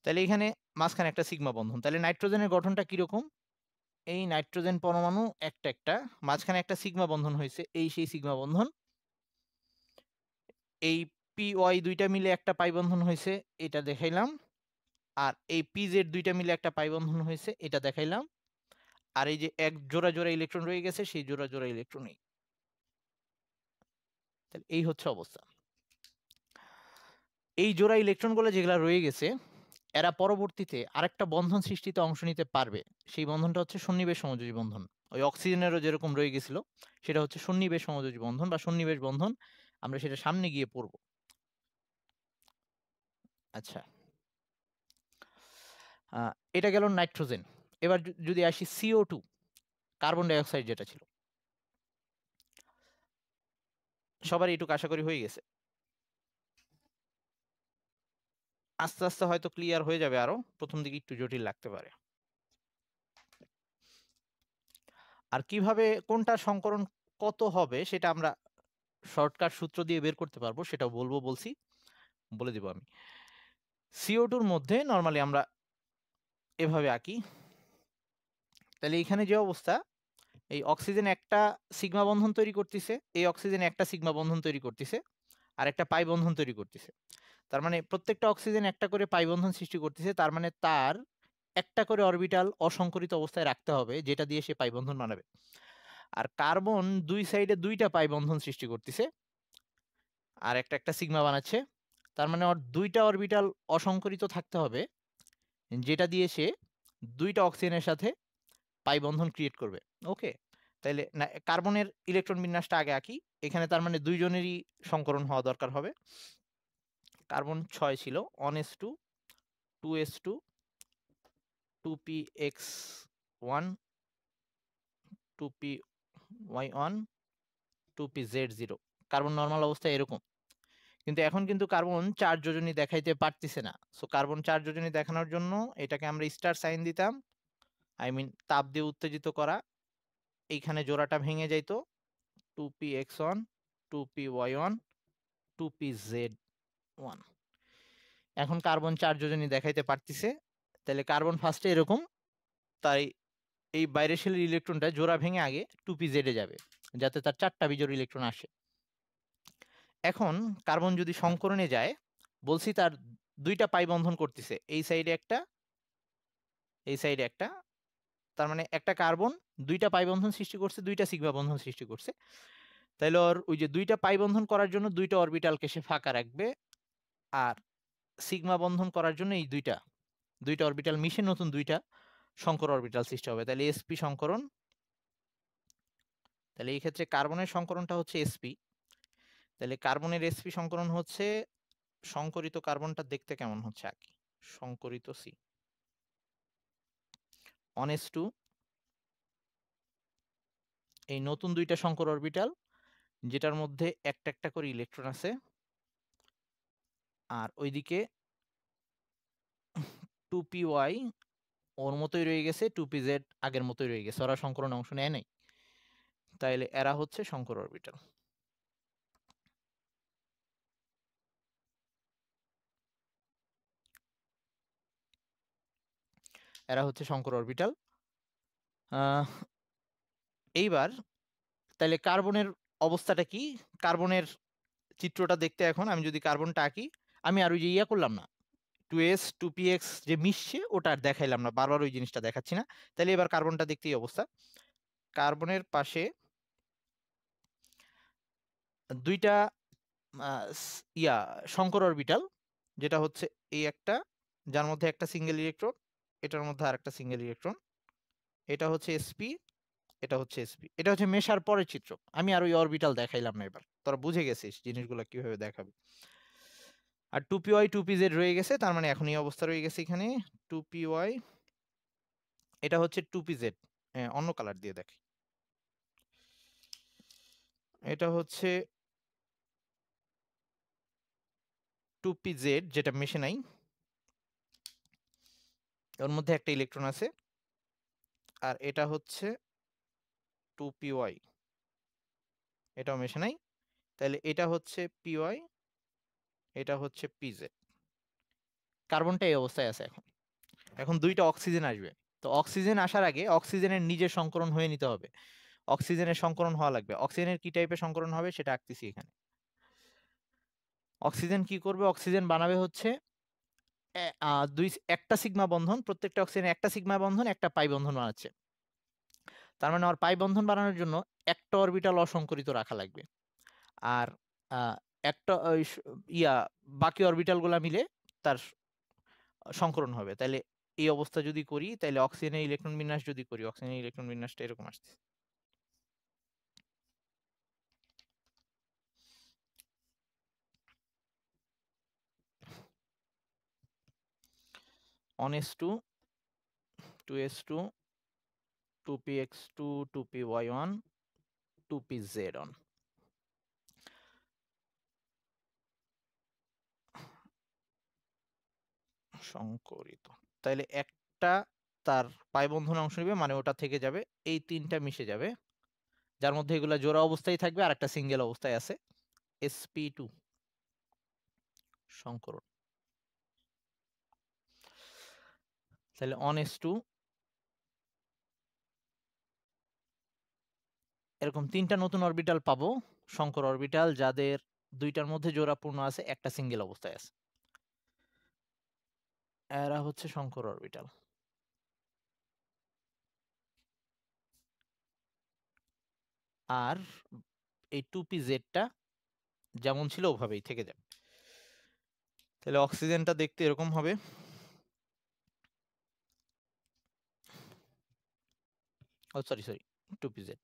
তাহলে এখানে মাঝখানে একটা সিগমা বন্ধন তাহলে নাইট্রোজেনের গঠনটা কীরকম এই নাইট্রোজেন পরমাণু একটা একটা মাঝখানে একটা সিগমা বন্ধন হয়েছে এই সেই সিগমা বন্ধন এই পি ওয়াই দুইটা মিলে একটা পাই বন্ধন হয়েছে এটা দেখাইলাম আর এই পি জেড দুইটা মিলে একটা পাই বন্ধন হয়েছে এটা দেখাইলাম আর এই যে এক জোড়া জোড়া ইলেকট্রন রয়ে গেছে সেই জোড়া জোড়া ইলেকট্রন এই হচ্ছে অবস্থা এই জোড়া ইলেকট্রনগুলো যেগুলো রয়ে গেছে এরা পরবর্তীতে আরেকটা বন্ধন সৃষ্টিতে অংশ নিতে পারবে সেই বন্ধনটা হচ্ছে সন্নিবেশ সমযোজী বন্ধন ওই অক্সিজেনেরও যেরকম রয়ে গেছিল সেটা হচ্ছে সন্নিবেশ সমযোজী বন্ধন বা সন্নিবেশ বন্ধন আমরা সেটা সামনে গিয়ে পড়ব আচ্ছা এটা গেল নাইট্রোজেন এবার যদি আসি সিও টু কার্বন ডাইঅক্সাইড যেটা ছিল সবার এইটুকু আশা করি হয়ে গেছে আস্তে আস্তে হয়তো ক্লিয়ার হয়ে যাবে আরো প্রথম দিকে একটু জটিল লাগতে পারে আর কিভাবে কোনটা সংকরণ কত হবে সেটা আমরা শর্টকাট সূত্র দিয়ে বের করতে পারবো সেটা বলবো বলছি বলে দিব আমি সিও টুর মধ্যে নর্মালি আমরা এভাবে আঁকি তাহলে এইখানে যে অবস্থা এই অক্সিজেন একটা সিগমা বন্ধন তৈরি করতেছে এই অক্সিজেন একটা সিগমা বন্ধন তৈরি করতেছে আর একটা পাই বন্ধন তৈরি করতেছে তার মানে প্রত্যেকটা অক্সিজেন একটা করে পাই বন্ধন সৃষ্টি করতেছে তার মানে তার একটা করে অরবিটাল অসংকরিত অবস্থায় রাখতে হবে যেটা দিয়ে সে পাই বন্ধন বানাবে আর কার্বন দুই সাইডে দুইটা পাই বন্ধন সৃষ্টি করতেছে আর একটা একটা সিগমা বানাচ্ছে তার মানে ওর দুইটা অরবিটাল অসংকরিত থাকতে হবে যেটা দিয়ে সে দুইটা অক্সিজেনের সাথে পাই বন্ধন ক্রিয়েট করবে ওকে তাইলে না কার্বনের ইলেকট্রন বিন্যাসটা আগে আঁকি এখানে তার মানে দুইজনেরই সংকরণ হওয়া দরকার হবে কার্বন ছয় ছিল one S two two S two two P X one two P Y one two P Z zero carbon normal অবস্থায় এরকম কিন্তু এখন কিন্তু কার্বন চার যোজনী দেখাইতে পারতেছে না সো কার্বন চার যোজনী দেখানোর জন্য এটাকে আমরা স্টার সাইন দিতাম আই মিন তাপ দিয়ে উত্তেজিত করা এইখানে জোড়াটা ভেঙে যাইত two P X one two P Y one two P Z one এখন কার্বন চার যোজনী দেখাইতে পারতিছে তাহলে কার্বন ফার্স্টে এরকম তাই এই বাইরের সেলের ইলেকট্রনটা জোড়া ভেঙে আগে টু পি জেডে যাবে যাতে তার চারটা বিজোর ইলেকট্রন আসে এখন কার্বন যদি সংকরণে যায় বলছি তার দুইটা পাই বন্ধন করতেছে এই সাইডে একটা এই সাইডে একটা তার মানে একটা কার্বন দুইটা পাই বন্ধন সৃষ্টি করছে দুইটা সিগমা বন্ধন সৃষ্টি করছে তাইলে ওর ওই যে দুইটা পাই বন্ধন করার জন্য দুইটা অরবিটালকে সে ফাঁকা রাখবে আর সিগমা বন্ধন করার জন্য এই দুইটা দুইটা অরবিটাল মিশে নতুন দুইটা সংকর অরবিটাল সৃষ্টি হবে তাহলে এসপি সংকরণ তাহলে এই ক্ষেত্রে কার্বনের সংকরণটা হচ্ছে এসপি তাহলে কার্বনের এসপি সংকরণ হচ্ছে সংকরিত কার্বনটা দেখতে কেমন হচ্ছে কি সংকরিত সি অনেস টু এই নতুন দুইটা শঙ্কর অরবিটাল যেটার মধ্যে একটা একটা করে ইলেকট্রন আছে আর ওইদিকে টু পি ওয়াই ওর মতোই রয়ে গেছে টু পি জেড আগের মতোই রয়ে গেছে ওরা সংকরণ অংশ নেয় নাই তাইলে এরা হচ্ছে শঙ্কর অরবিটাল এরা হচ্ছে শঙ্কর অরবিটাল এইবার তাহলে কার্বনের অবস্থাটা কি কার্বনের চিত্রটা দেখতে এখন আমি যদি কার্বনটা আঁকি আমি আর ওই যে ইয়া করলাম না two S two P X যে মিশছে ওটা আর দেখাইলাম না বারবার ওই জিনিসটা দেখাচ্ছি না তাহলে এবার কার্বনটা দেখতেই অবস্থা কার্বনের পাশে দুইটা ইয়া শঙ্কর অরবিটাল যেটা হচ্ছে এই একটা যার মধ্যে একটা সিঙ্গেল ইলেকট্রন এটার মধ্যে আরেকটা সিঙ্গেল ইলেকট্রন এটা হচ্ছে এসপি এটা হচ্ছে এসপি এটা হচ্ছে মেশার পরের চিত্র আমি আর ওই অরবিটাল দেখাইলাম না এবার তোরা বুঝে গেছিস জিনিসগুলো কিভাবে দেখাবে আর two P Y two P Z রয়ে গেছে তার মানে এখন এই অবস্থা রয়ে গেছে এখানে টু পি ওয়াই এটা হচ্ছে টু পি জেড অন্য কালার দিয়ে দেখি এটা হচ্ছে টু পি জেড যেটা মেশে নাই ওর মধ্যে একটা ইলেকট্রন আছে আর এটা হচ্ছে টু ওয়াই এটাও মেশে নাই তাহলে এটা হচ্ছে পিওয়াই এটা হচ্ছে পিজেড কার্বনটা এই অবস্থায় আছে এখন এখন দুইটা অক্সিজেন আসবে তো অক্সিজেন আসার আগে অক্সিজেনের নিজের সংকরণ হয়ে নিতে হবে অক্সিজেনের সংকরণ হওয়া লাগবে অক্সিজেনের কি টাইপের সংকরণ হবে সেটা আঁকতেছি এখানে অক্সিজেন কি করবে অক্সিজেন বানাবে হচ্ছে দুই একটা সিগমা বন্ধন প্রত্যেকটা অক্সিজেন একটা সিগমা বন্ধন একটা পাই বন্ধন বানাচ্ছে তার মানে আমার পাই বন্ধন বানানোর জন্য একটা অরবিটাল অসংকরিত রাখা লাগবে আর একটা ইয়া বাকি অরবিটালগুলো মিলে তার সংকরণ হবে তাহলে এই অবস্থা যদি করি তাহলে অক্সিজেনের ইলেকট্রন বিন্যাস যদি করি অক্সিজেনের ইলেকট্রন বিন্যাসটা এরকম আসছে 1s2 2s2 2px2 2py1 2pz1 সংকরিত তাহলে একটা তার পাই বন্ধন অংশ নেবে মানে ওটা থেকে যাবে এই তিনটা মিশে যাবে যার মধ্যে এগুলা জোড়া অবস্থায় থাকবে আর একটা সিঙ্গেল অবস্থায় আছে এসপি টু সংকরণ তাহলে অন টু এরকম তিনটা নতুন অরবিটাল পাবো শঙ্কর অরবিটাল যাদের দুইটার মধ্যে জোড়াপূর্ণ আছে একটা সিঙ্গেল অবস্থায় আছে এরা হচ্ছে শঙ্কর অরবিটাল আর এই টু পি জেডটা যেমন ছিল ওভাবেই থেকে যাবে তাহলে অক্সিজেনটা দেখতে এরকম হবে oh sorry sorry two P Z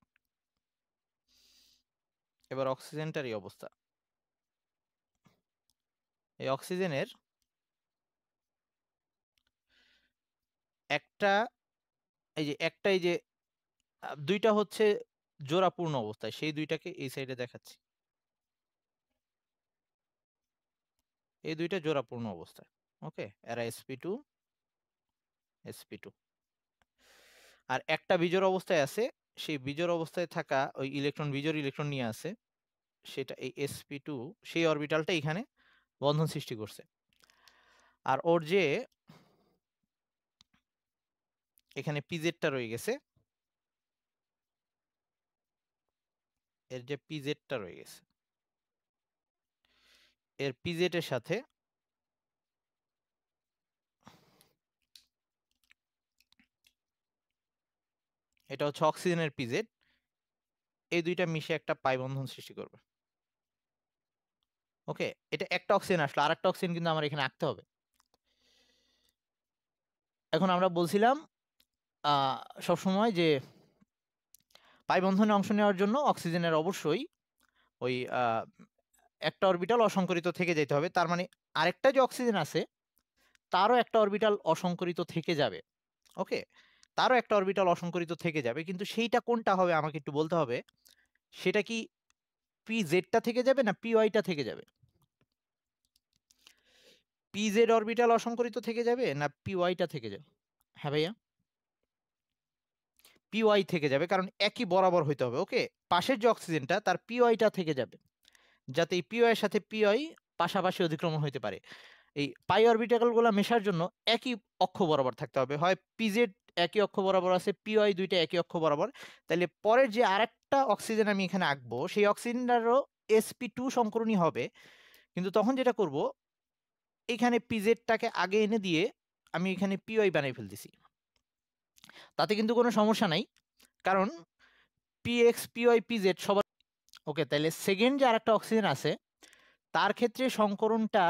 এবার অক্সিজেনটার এই অবস্থা এই অক্সিজেনের একটা এই যে একটা এই যে দুইটা হচ্ছে জোড়াপূর্ণ অবস্থায় সেই দুইটাকে এই সাইডে দেখাচ্ছি এই দুইটা জোড়াপূর্ণ অবস্থায় ওকে এরা এসপি টু এসপি টু আর একটা বিজোড় অবস্থায় আছে সেই বিজোড় অবস্থায় থাকা ওই ইলেকট্রন বিজোড় ইলেকট্রন নিয়ে আছে সেটা এই এসপি টু সেই অরবিটালটা এখানে বন্ধন সৃষ্টি করছে আর ওর যে এখানে পিজেডটা রয়ে গেছে এর যে পিজেডটা রয়ে গেছে এর পিজেটের সাথে এটা হচ্ছে অক্সিজেনের পিজেড এই দুইটা মিশে একটা পাই বন্ধন সৃষ্টি করবে ওকে এটা একটা অক্সিজেন আসলো আর একটা অক্সিজেন কিন্তু আমার এখানে আঁকতে হবে এখন আমরা বলছিলাম সবসময় যে পাই বন্ধনে অংশ নেওয়ার জন্য অক্সিজেনের অবশ্যই ওই একটা অরবিটাল অসংকরিত থেকে যেতে হবে তার মানে আরেকটা যে অক্সিজেন আছে তারও একটা অরবিটাল অসংকরিত থেকে যাবে ওকে তারও একটা অরবিটাল অসংকরিত থেকে যাবে কিন্তু সেইটা কোনটা হবে আমাকে একটু বলতে হবে সেটা কি পি জেডটা থেকে যাবে না পি ওয়াইটা থেকে যাবে পি জেড অরবিটাল অসংকরিত থেকে যাবে না পি ওয়াইটা থেকে যাবে হ্যাঁ ভাইয়া পি ওয়াই থেকে যাবে কারণ একই বরাবর হইতে হবে ওকে পাশের যে অক্সিজেনটা তার পি ওয়াইটা থেকে যাবে যাতে এই পি ওয়াইয়ের সাথে পি ওয়াই পাশাপাশি অধিক্রমণ হইতে পারে এই পাই অরবিটালগুলো মেশার জন্য একই অক্ষ বরাবর থাকতে হবে হয় পি জেড একই অক্ষ বরাবর আছে পিওয়াই দুইটা একই অক্ষ বরাবর তাহলে পরে যে আরেকটা অক্সিজেন আমি এখানে আঁকবো সেই অক্সিজেনটারও এসপি টু সংকরণী হবে কিন্তু তখন যেটা করব এখানে পিজেডটাকে আগে এনে দিয়ে আমি এখানে পিওয়াই বানিয়ে ফেলতেছি তাতে কিন্তু কোনো সমস্যা নাই কারণ পিএক্স পিওয়াই পিজেড সবার ওকে তাহলে সেকেন্ড যে আরেকটা অক্সিজেন আছে তার ক্ষেত্রে সংকরণটা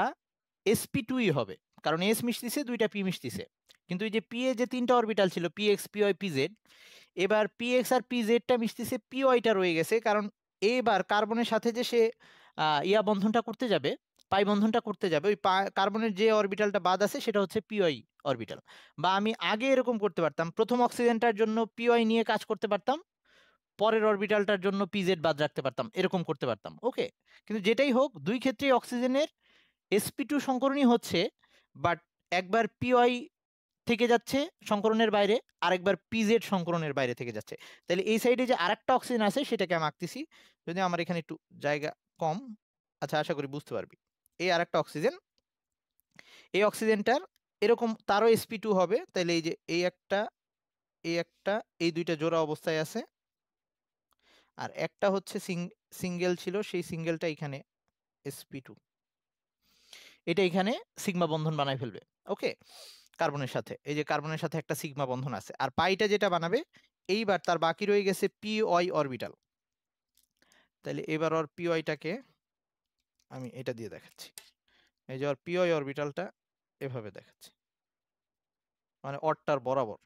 এসপি টুই হবে কারণ এস মিশতেছে দুইটা পি মিশতেছে কিন্তু এই যে পি যে তিনটা অরবিটাল ছিল P X P Y P Z এবার পি এক্স আর পি জেডটা মিশতেছে পি ওয়াইটা রয়ে গেছে কারণ এবার কার্বনের সাথে যে সে ইয়া বন্ধনটা করতে যাবে পাই বন্ধনটা করতে যাবে ওই কার্বনের যে অরবিটালটা বাদ আছে সেটা হচ্ছে পিওয়াই অরবিটাল বা আমি আগে এরকম করতে পারতাম প্রথম অক্সিজেনটার জন্য পিওয়াই নিয়ে কাজ করতে পারতাম পরের অরবিটালটার জন্য পিজেড বাদ রাখতে পারতাম এরকম করতে পারতাম ওকে কিন্তু যেটাই হোক দুই ক্ষেত্রেই অক্সিজেনের এসপি টু সংকরণই হচ্ছে বাট একবার পিওয়াই থেকে যাচ্ছে সংকরণের বাইরে আরেকবার পিজেড সংকরণের বাইরে থেকে যাচ্ছে তাহলে এই সাইডে যে আরেকটা অক্সিজেন আছে সেটাকে আমি আঁকতেছি যদি আমার এখানে একটু জায়গা কম আচ্ছা আশা করি বুঝতে পারবি এই আরেকটা অক্সিজেন এই অক্সিজেনটার এরকম তারও এসপি টু হবে তাহলে এই যে এই একটা এই একটা এই দুইটা জোড়া অবস্থায় আছে আর একটা হচ্ছে সিঙ্গেল ছিল সেই সিঙ্গেলটা এখানে এসপি টু এটা এখানে সিগমা বন্ধন বানায় ফেলবে ওকে কার্বনের সাথে এই যে কার্বনের সাথে একটা সিগমা বন্ধন আছে আর পাইটা যেটা বানাবে এইবার তার বাকি রয়ে গেছে পি ওয়াই অরবিটাল তাহলে এবার ওর পি ওয়াইটাকে আমি এটা দিয়ে দেখাচ্ছি এই যে ওর পি ওয়াই অরবিটালটা এভাবে দেখাচ্ছি মানে অরটার বরাবর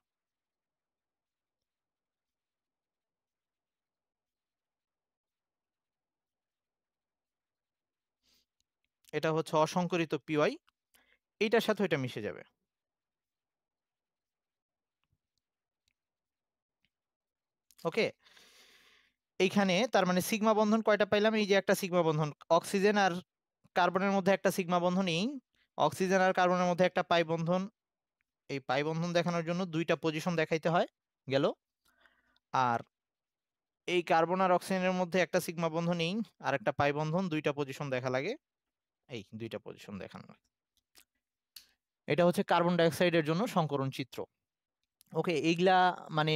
এটা হচ্ছে অসংকরিত পিওয়াই এইটার সাথে এটা মিশে যাবে ওকে এইখানে তার মানে সিগমা বন্ধন কয়টা পাইলাম এই যে একটা সিগমা বন্ধন অক্সিজেন আর কার্বনের মধ্যে একটা সিগমা বন্ধন এই অক্সিজেন আর কার্বনের মধ্যে একটা পাই বন্ধন এই পাই বন্ধন দেখানোর জন্য দুইটা পজিশন দেখাইতে হয় গেল আর এই কার্বন আর অক্সিজেনের মধ্যে একটা সিগমা বন্ধন এই আর একটা পাই বন্ধন দুইটা পজিশন দেখা লাগে এই দুইটা পজিশন দেখানো এটা হচ্ছে কার্বন ডাইঅক্সাইডের জন্য সংকরণ চিত্র ওকে এইগুলা মানে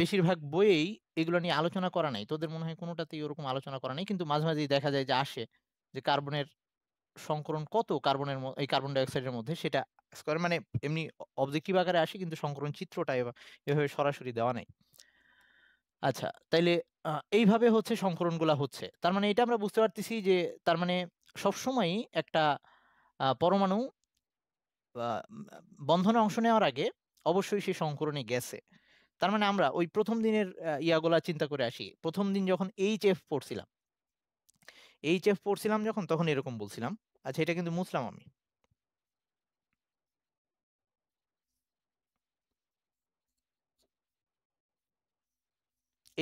বেশিরভাগ বইয়েই এগুলো নিয়ে আলোচনা করা নাই তোদের মনে হয় কোনোটাতেই ওরকম আলোচনা করা নাই কিন্তু মাঝে মাঝেই দেখা যায় যে আসে যে কার্বনের সংকরণ কত কার্বনের এই কার্বন ডাইঅক্সাইডের মধ্যে সেটা স্কোয়ার মানে এমনি অবজেক্টিভ আকারে আসে কিন্তু সংকরণ চিত্রটা এভাবে সরাসরি দেওয়া নাই আচ্ছা তাইলে এইভাবে হচ্ছে সংকরণগুলো হচ্ছে তার মানে এটা আমরা বুঝতে পারতেছি যে তার মানে সবসময়ই একটা পরমাণু বন্ধনে অংশ নেওয়ার আগে অবশ্যই সে সংকরণে গেছে তার মানে আমরা ওই প্রথম দিনের ইয়াগুলা চিন্তা করে আসি প্রথম দিন যখন এইচ এফ পড়ছিলাম এইচ এফ পড়ছিলাম যখন তখন এরকম বলছিলাম আচ্ছা এটা কিন্তু মুসলাম আমি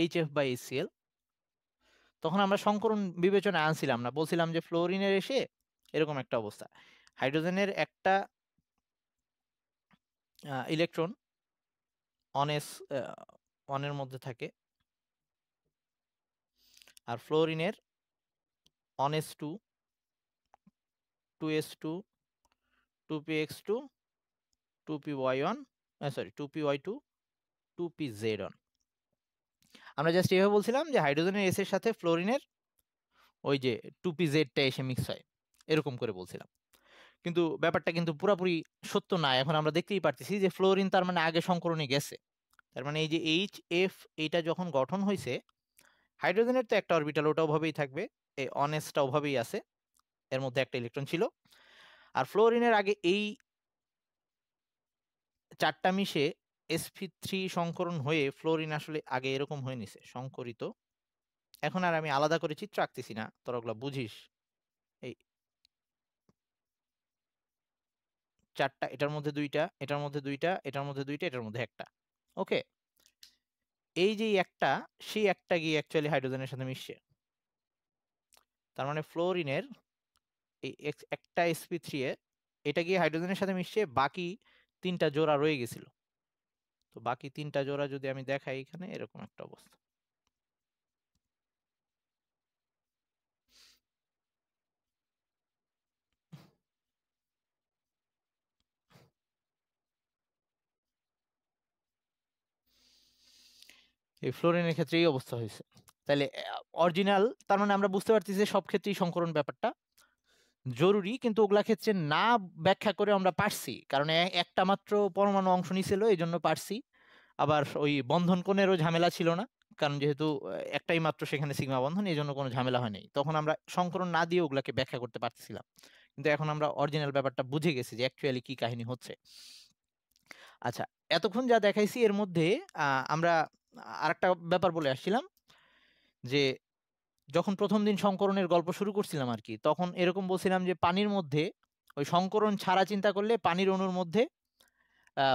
এইচ এফ বাই এসিএল তখন আমরা সংকরণ বিবেচনায় আনছিলাম না বলছিলাম যে ফ্লোরিনের এসে এরকম একটা অবস্থা হাইড্রোজেনের একটা ইলেকট্রন অনেস অনের মধ্যে থাকে আর ফ্লোরিনের অনেস two two S two two P x two two P Y one sorry two P Y two two P Z one আমরা জাস্ট এভাবে বলছিলাম যে হাইড্রোজেনের এসের সাথে ফ্লোরিনের ওই যে টু পি জেডটা এসে মিক্স হয় এরকম করে বলছিলাম কিন্তু ব্যাপারটা কিন্তু পুরোপুরি সত্য না এখন আমরা দেখতেই পারতেছি যে ফ্লোরিন তার মানে আগে সংকরণে গেছে তার মানে এই যে এইচ এফ এইটা যখন গঠন হয়েছে হাইড্রোজেনের তো একটা অরবিটাল ওটা ওভাবেই থাকবে এই অনেসটা ওভাবেই আছে এর মধ্যে একটা ইলেকট্রন ছিল আর ফ্লোরিনের আগে এই চারটা মিশে এসপি থ্রি সংকরণ হয়ে ফ্লোরিন আসলে আগে এরকম হয়ে নিছে সংকরিত এখন আর আমি আলাদা করে চিত্র আঁকতেছি না তোরা ওগুলো বুঝিস এই চারটা এটার মধ্যে দুইটা এটার মধ্যে দুইটা এটার মধ্যে দুইটা এটার মধ্যে একটা ওকে এই যে একটা সেই একটা গিয়ে অ্যাকচুয়ালি হাইড্রোজেনের সাথে মিশছে তার মানে ফ্লোরিনের এই একটা এসপি থ্রি এ এটা গিয়ে হাইড্রোজেনের সাথে মিশছে বাকি তিনটা জোড়া রয়ে গেছিল তো বাকি তিনটা জোড়া যদি আমি দেখাই এখানে এরকম একটা অবস্থা এই ফ্লোরিনের ক্ষেত্রে এই অবস্থা হয়েছে তাহলে অরিজিনাল তার মানে আমরা বুঝতে পারছি যে সব ক্ষেত্রেই সংকরণ ব্যাপারটা জরুরি কিন্তু ওগুলা ক্ষেত্রে না ব্যাখ্যা করে আমরা পারছি কারণ একটা মাত্র পরমাণু অংশ নিছিল এই জন্য পারছি আবার ওই বন্ধন কোণেরও ঝামেলা ছিল না কারণ যেহেতু একটাই মাত্র সেখানে সিগমা বন্ধন এই জন্য কোনো ঝামেলা হয়নি তখন আমরা সংকরণ না দিয়ে ওগুলাকে ব্যাখ্যা করতে পারতেছিলাম কিন্তু এখন আমরা অরিজিনাল ব্যাপারটা বুঝে গেছি যে অ্যাকচুয়ালি কি কাহিনী হচ্ছে আচ্ছা এতক্ষণ যা দেখাইছি এর মধ্যে আমরা আরেকটা ব্যাপার বলে আসছিলাম যে যখন প্রথম দিন সংকরণের গল্প শুরু করছিলাম আর কি তখন এরকম বলছিলাম যে পানির মধ্যে ওই সংকরণ ছাড়া চিন্তা করলে পানির অণুর মধ্যে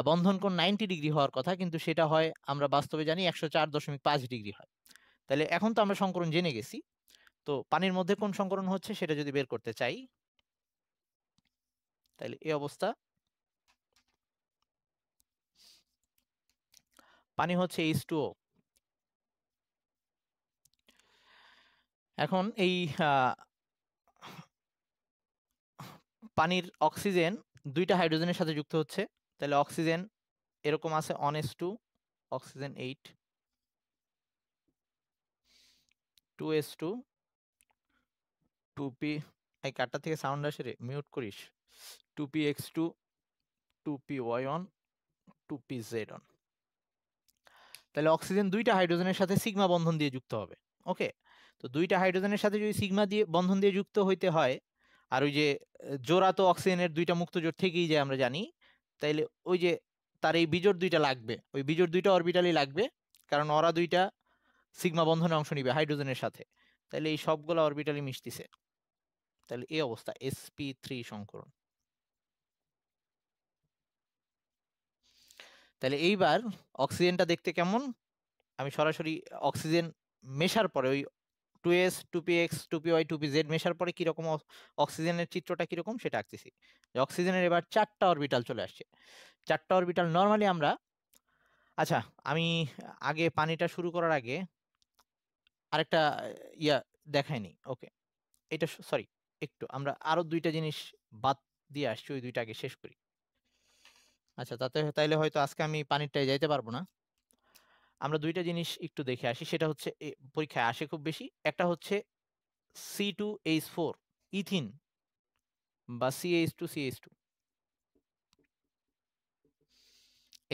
বন্ধন নাইনটি ডিগ্রি হওয়ার কথা কিন্তু সেটা হয় আমরা বাস্তবে জানি একশো চার দশমিক পাঁচ ডিগ্রি হয় তাহলে এখন তো আমরা সংকরণ জেনে গেছি তো পানির মধ্যে কোন সংকরণ হচ্ছে সেটা যদি বের করতে চাই তাহলে এই অবস্থা পানি হচ্ছে এইচ টু এখন এই পানির অক্সিজেন দুইটা হাইড্রোজেনের সাথে যুক্ত হচ্ছে তাহলে অক্সিজেন এরকম আছে one S two oxygen eight two S two two P এই কারটা থেকে সাউন্ড আসে রে মিউট করিস two P x two two P Y one two P Z one তাহলে অক্সিজেন দুইটা হাইড্রোজেনের সাথে সিগমা বন্ধন দিয়ে যুক্ত হবে ওকে তো দুইটা হাইড্রোজেনের সাথে যদি সিগমা দিয়ে বন্ধন দিয়ে যুক্ত হইতে হয় আর ওই যে জোড়া তো অক্সিজেনের দুইটা মুক্ত জোর থেকেই যায় আমরা জানি তাইলে ওই যে তার এই বিজোর দুইটা লাগবে ওই বিজোর দুইটা অরবিটালই লাগবে কারণ ওরা দুইটা সিগমা বন্ধনে অংশ নিবে হাইড্রোজেনের সাথে তাহলে এই সবগুলো অরবিটালই মিশতেছে তাহলে এই অবস্থা এসপি থ্রি সংকরণ তাহলে এইবার অক্সিজেনটা দেখতে কেমন আমি সরাসরি অক্সিজেন মেশার পরে ওই two S two P x two P Y two P Z মেশার পরে কীরকম অক্সিজেনের চিত্রটা কীরকম সেটা আঁকতেছি অক্সিজেনের এবার চারটা অরবিটাল চলে আসছে চারটা অরবিটাল নর্মালি আমরা আচ্ছা আমি আগে পানিটা শুরু করার আগে আরেকটা ইয়া দেখাইনি ওকে এটা সরি একটু আমরা আরও দুইটা জিনিস বাদ দিয়ে আসছি ওই দুইটা আগে শেষ করি আচ্ছা তাতে তাইলে হয়তো আজকে আমি পানিরটায় যাইতে পারবো না আমরা দুইটা জিনিস একটু দেখে আসি সেটা হচ্ছে পরীক্ষায় আসে খুব বেশি একটা হচ্ছে C two H four ethene বা C H two C H two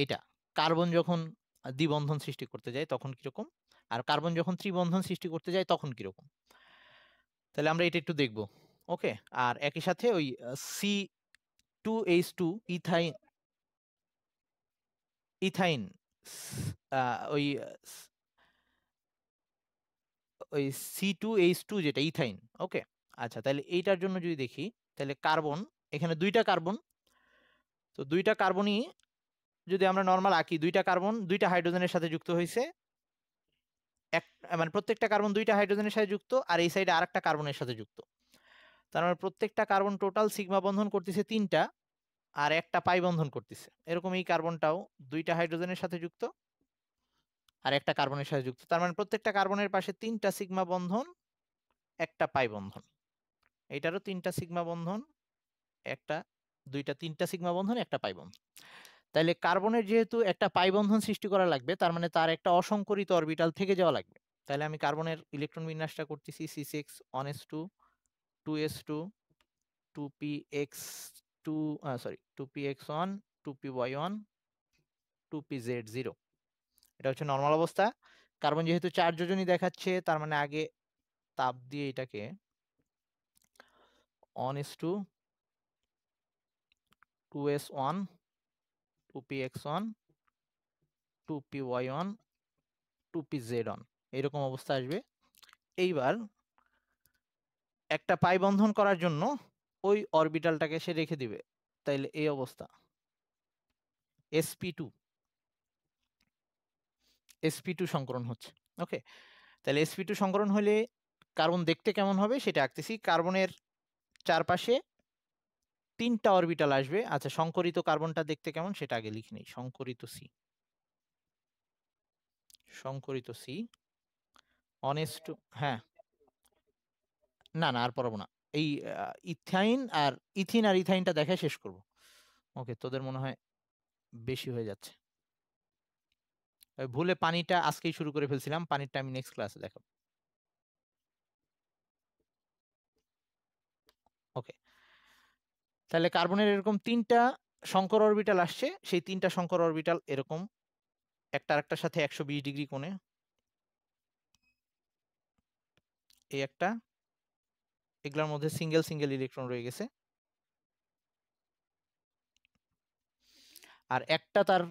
এটা কার্বন যখন দ্বিবন্ধন সৃষ্টি করতে যায় তখন কিরকম আর কার্বন যখন ত্রিবন্ধন সৃষ্টি করতে যায় তখন কিরকম তাহলে আমরা এটা একটু দেখব ওকে আর একই সাথে ওই C two H two ethyne ethyne ওই ওই সি টু এইচ টু যেটা ইথাইন ওকে আচ্ছা তাহলে এইটার জন্য যদি দেখি তাহলে কার্বন এখানে দুইটা কার্বন তো দুইটা কার্বনই যদি আমরা নর্মাল আঁকি দুইটা কার্বন দুইটা হাইড্রোজেনের সাথে যুক্ত হয়েছে এক মানে প্রত্যেকটা কার্বন দুইটা হাইড্রোজেনের সাথে যুক্ত আর এই সাইডে আরেকটা কার্বনের সাথে যুক্ত তার মানে প্রত্যেকটা কার্বন টোটাল সিগমা বন্ধন করতেছে তিনটা আর একটা পাই বন্ধন করতেছে এরকম এই কার্বনটাও দুইটা হাইড্রোজেনের সাথে যুক্ত আর একটা কার্বনের সাথে যুক্ত তার মানে প্রত্যেকটা কার্বনের পাশে তিনটা সিগমা বন্ধন একটা পাই বন্ধন এটারও তিনটা সিগমা বন্ধন একটা দুইটা তিনটা সিগমা বন্ধন একটা পাই বন্ধন তাহলে কার্বনের যেহেতু একটা পাই বন্ধন সৃষ্টি করা লাগবে তার মানে তার একটা অসংকরিত অরবিটাল থেকে যাওয়া লাগবে তাহলে আমি কার্বনের ইলেকট্রন বিন্যাসটা করতেছি C six one S two two S two two P X 2 uh, sorry 2px1 2py1 2pz0 এটা হচ্ছে নর্মাল অবস্থা কার্বন যেহেতু চার যোজনই দেখাচ্ছে তার মানে আগে তাপ দিয়ে এটাকে one S two two S one two P X one two P Y one two P Z one এইরকম অবস্থা আসবে এইবার একটা পাই বন্ধন করার জন্য ওই অরবিটালটাকে সে রেখে দিবে তাইলে এই অবস্থা এসপি টু এসপি টু সংকরণ হচ্ছে ওকে তাহলে এসপি টু সংকরণ হলে কার্বন দেখতে কেমন হবে সেটা আঁকতেছি কার্বনের চারপাশে তিনটা অরবিটাল আসবে আচ্ছা সংকরিত কার্বনটা দেখতে কেমন সেটা আগে লিখে নেই সংকরিত সি সংকরিত সি অনেস্ট হ্যাঁ না না আর পড়বো না এই ইথাইন আর ইথিন আর ইথাইনটা দেখে শেষ করব ওকে তোদের মনে হয় বেশি হয়ে যাচ্ছে ভুলে পানিটা আজকেই শুরু করে ফেলছিলাম পানিটা আমি নেক্সট ক্লাসে দেখাবো ওকে তাহলে কার্বনের এরকম তিনটা শঙ্কর অরবিটাল আসছে সেই তিনটা শঙ্কর অরবিটাল এরকম একটা আরেকটার সাথে একশো ডিগ্রি কোণে এই একটা এগুলোর মধ্যে সিঙ্গেল সিঙ্গেল ইলেকট্রন রয়ে গেছে আর একটা তার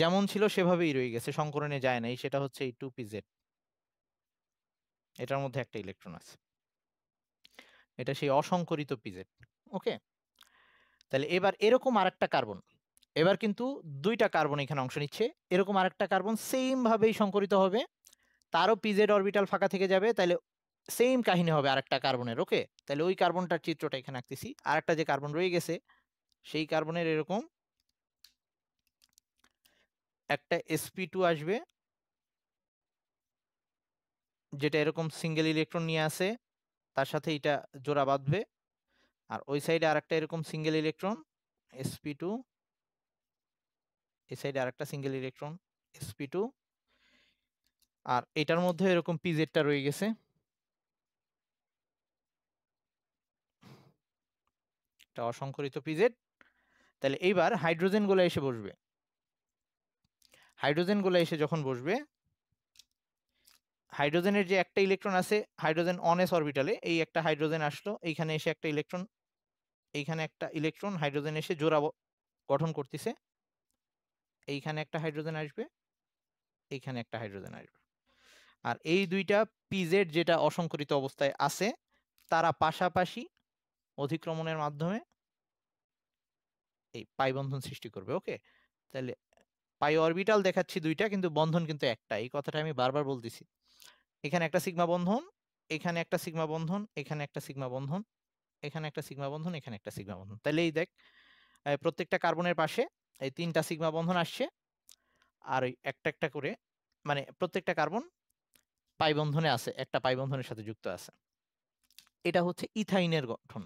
যেমন ছিল সেভাবেই রয়ে গেছে সংকরণে যায় নাই সেটা হচ্ছে এই টু পিজেড এটার মধ্যে একটা ইলেকট্রন আছে এটা সেই অসংকরিত পিজেড ওকে তাহলে এবার এরকম আর একটা কার্বন এবার কিন্তু দুইটা কার্বন এখানে অংশ নিচ্ছে এরকম আর একটা কার্বন সেমভাবেই সংকরিত হবে তারও পিজেড অরবিটাল ফাঁকা থেকে যাবে তাহলে সেম কাহিনী হবে আরেকটা কার্বনের ওকে তাহলে ওই কার্বনটার চিত্রটা এখানে আঁকতেছি আরেকটা যে কার্বন রয়ে গেছে সেই কার্বনের এরকম একটা এসপি টু আসবে যেটা এরকম সিঙ্গেল ইলেকট্রন নিয়ে আসে তার সাথে এটা জোড়া বাঁধবে আর ওই সাইডে আরেকটা এরকম সিঙ্গেল ইলেকট্রন এসপি টু এই সাইডে আরেকটা সিঙ্গেল ইলেকট্রন এসপি টু আর এটার মধ্যে এরকম পিজেটটা রয়ে গেছে একটা অসংকরিত পিজেড তাহলে এইবার হাইড্রোজেনগুলো এসে বসবে হাইড্রোজেনগুলো এসে যখন বসবে হাইড্রোজেনের যে একটা ইলেকট্রন আছে হাইড্রোজেন অন এস অরবিটালে এই একটা হাইড্রোজেন আসলো এইখানে এসে একটা ইলেকট্রন এইখানে একটা ইলেকট্রন হাইড্রোজেন এসে জোড়া গঠন করতেছে এইখানে একটা হাইড্রোজেন আসবে এইখানে একটা হাইড্রোজেন আসবে আর এই দুইটা পিজেড যেটা অসংকরিত অবস্থায় আছে তারা পাশাপাশি অধিক্রমণের মাধ্যমে এই পাই বন্ধন সৃষ্টি করবে ওকে তাহলে পাই অরবিটাল দেখাচ্ছি দুইটা কিন্তু বন্ধন কিন্তু একটা এই কথাটা আমি বারবার বলতেছি এখানে একটা সিগমা বন্ধন এখানে একটা সিগমা বন্ধন এখানে একটা সিগমা বন্ধন এখানে একটা সিগমা বন্ধন এখানে একটা সিগমা বন্ধন তাহলে এই দেখ প্রত্যেকটা কার্বনের পাশে এই তিনটা সিগমা বন্ধন আসছে আর ওই একটা একটা করে মানে প্রত্যেকটা কার্বন পাই বন্ধনে আছে একটা পাই বন্ধনের সাথে যুক্ত আছে এটা হচ্ছে ইথাইনের গঠন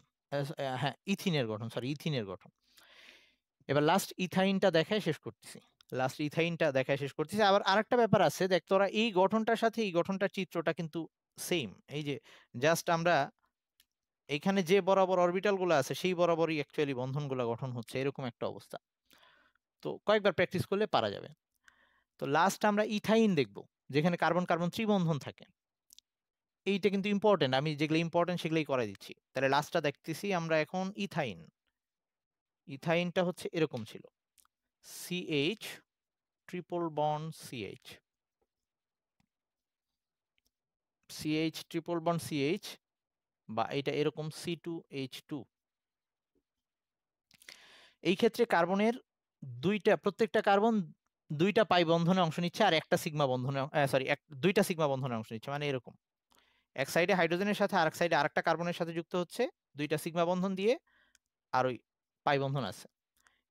হ্যাঁ ইথিনের গঠন সরি ইথিনের গঠন এবার লাস্ট ইথাইনটা দেখায় শেষ করতেছি লাস্ট ইথাইনটা দেখায় শেষ করতেছি আবার আরেকটা ব্যাপার আছে দেখ তোরা এই গঠনটার সাথে এই গঠনটার চিত্রটা কিন্তু সেম এই যে জাস্ট আমরা এখানে যে বরাবর অরবিটালগুলো আছে সেই বরাবরই অ্যাকচুয়ালি বন্ধনগুলো গঠন হচ্ছে এরকম একটা অবস্থা তো কয়েকবার প্র্যাকটিস করলে পারা যাবে তো লাস্ট আমরা ইথাইন দেখব যেখানে কার্বন কার্বন ত্রিবন্ধন থাকে এইটা কিন্তু ইম্পর্টেন্ট আমি যেগুলো ইম্পর্টেন্ট সেগুলোই করে দিচ্ছি তাহলে লাস্টটা দেখতেছি আমরা এখন ইথাইন ইথাইনটা হচ্ছে এরকম ছিল CH triple bond CH CH triple bond CH বা এটা এরকম সি টু এইচ টু এই ক্ষেত্রে কার্বনের দুইটা প্রত্যেকটা কার্বন দুইটা পাই বন্ধনে অংশ নিচ্ছে আর একটা সিগমা বন্ধনে সরি দুইটা সিগমা বন্ধনে অংশ নিচ্ছে মানে এরকম এক সাইডে হাইড্রোজেনের সাথে আরেক সাইডে আরেকটা কার্বনের সাথে যুক্ত হচ্ছে দুইটা সিগমা বন্ধন দিয়ে আর ওই পাই বন্ধন আছে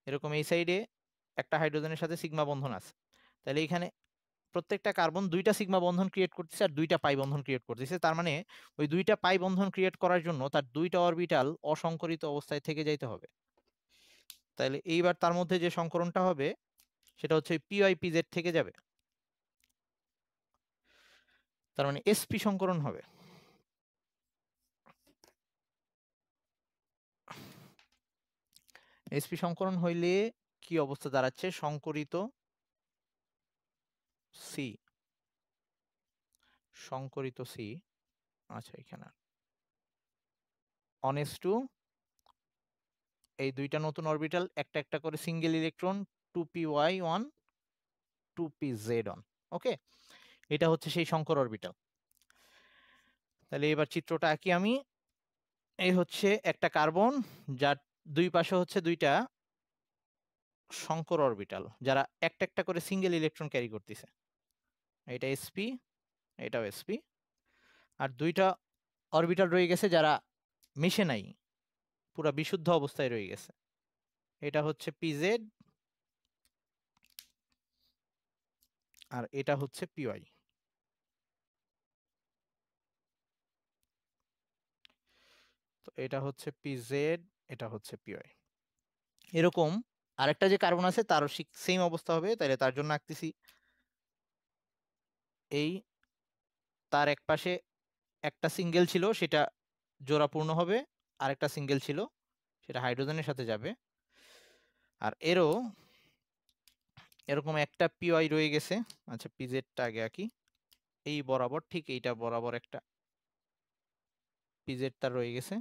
এরকম এই সাইডে একটা হাইড্রোজেনের সাথে সিগমা বন্ধন আছে তাহলে এখানে প্রত্যেকটা কার্বন দুইটা সিগমা বন্ধন ক্রিয়েট করতেছে আর দুইটা পাই বন্ধন ক্রিয়েট করতেছে তার মানে ওই দুইটা পাই বন্ধন ক্রিয়েট করার জন্য তার দুইটা অরবিটাল অসংকরিত অবস্থায় থেকে যাইতে হবে তাহলে এইবার তার মধ্যে যে সংকরণটা হবে সেটা হচ্ছে পিজেড থেকে যাবে তার মানে এসপি সংকরণ হবে এসপি সংকরণ হইলে কি অবস্থা দাঁড়াচ্ছে সংকরিত সি সংকরিত সি আচ্ছা এখানে অন টু এই দুইটা নতুন অরবিটাল একটা একটা করে single electron two P Y one two P Z one okay এটা হচ্ছে সেই শঙ্কর অরবিটাল তাহলে এবার চিত্রটা আঁকি আমি এই হচ্ছে একটা কার্বন যার দুই পাশে হচ্ছে দুইটা শঙ্কর অরবিটাল যারা একটা একটা করে সিঙ্গেল ইলেকট্রন ক্যারি করতেছে এটা এসপি এটাও এসপি আর দুইটা অরবিটাল রয়ে গেছে যারা মিশে নাই পুরা বিশুদ্ধ অবস্থায় রয়ে গেছে এটা হচ্ছে পিজেড আর এটা হচ্ছে পিওয়াই এটা হচ্ছে পি জেড এটা হচ্ছে পি ওয়াই এরকম আরেকটা যে কার্বন আছে তারও সেম অবস্থা হবে তাহলে তার জন্য আঁকতেছি এই তার এক পাশে একটা সিঙ্গেল ছিল সেটা জোড়াপূর্ণ হবে আরেকটা সিঙ্গেল ছিল সেটা হাইড্রোজেনের সাথে যাবে আর এরও এরকম একটা পিওয়াই রয়ে গেছে আচ্ছা পিজেডটা আগে আঁকি এই বরাবর ঠিক এইটা বরাবর একটা পিজেডটা রয়ে গেছে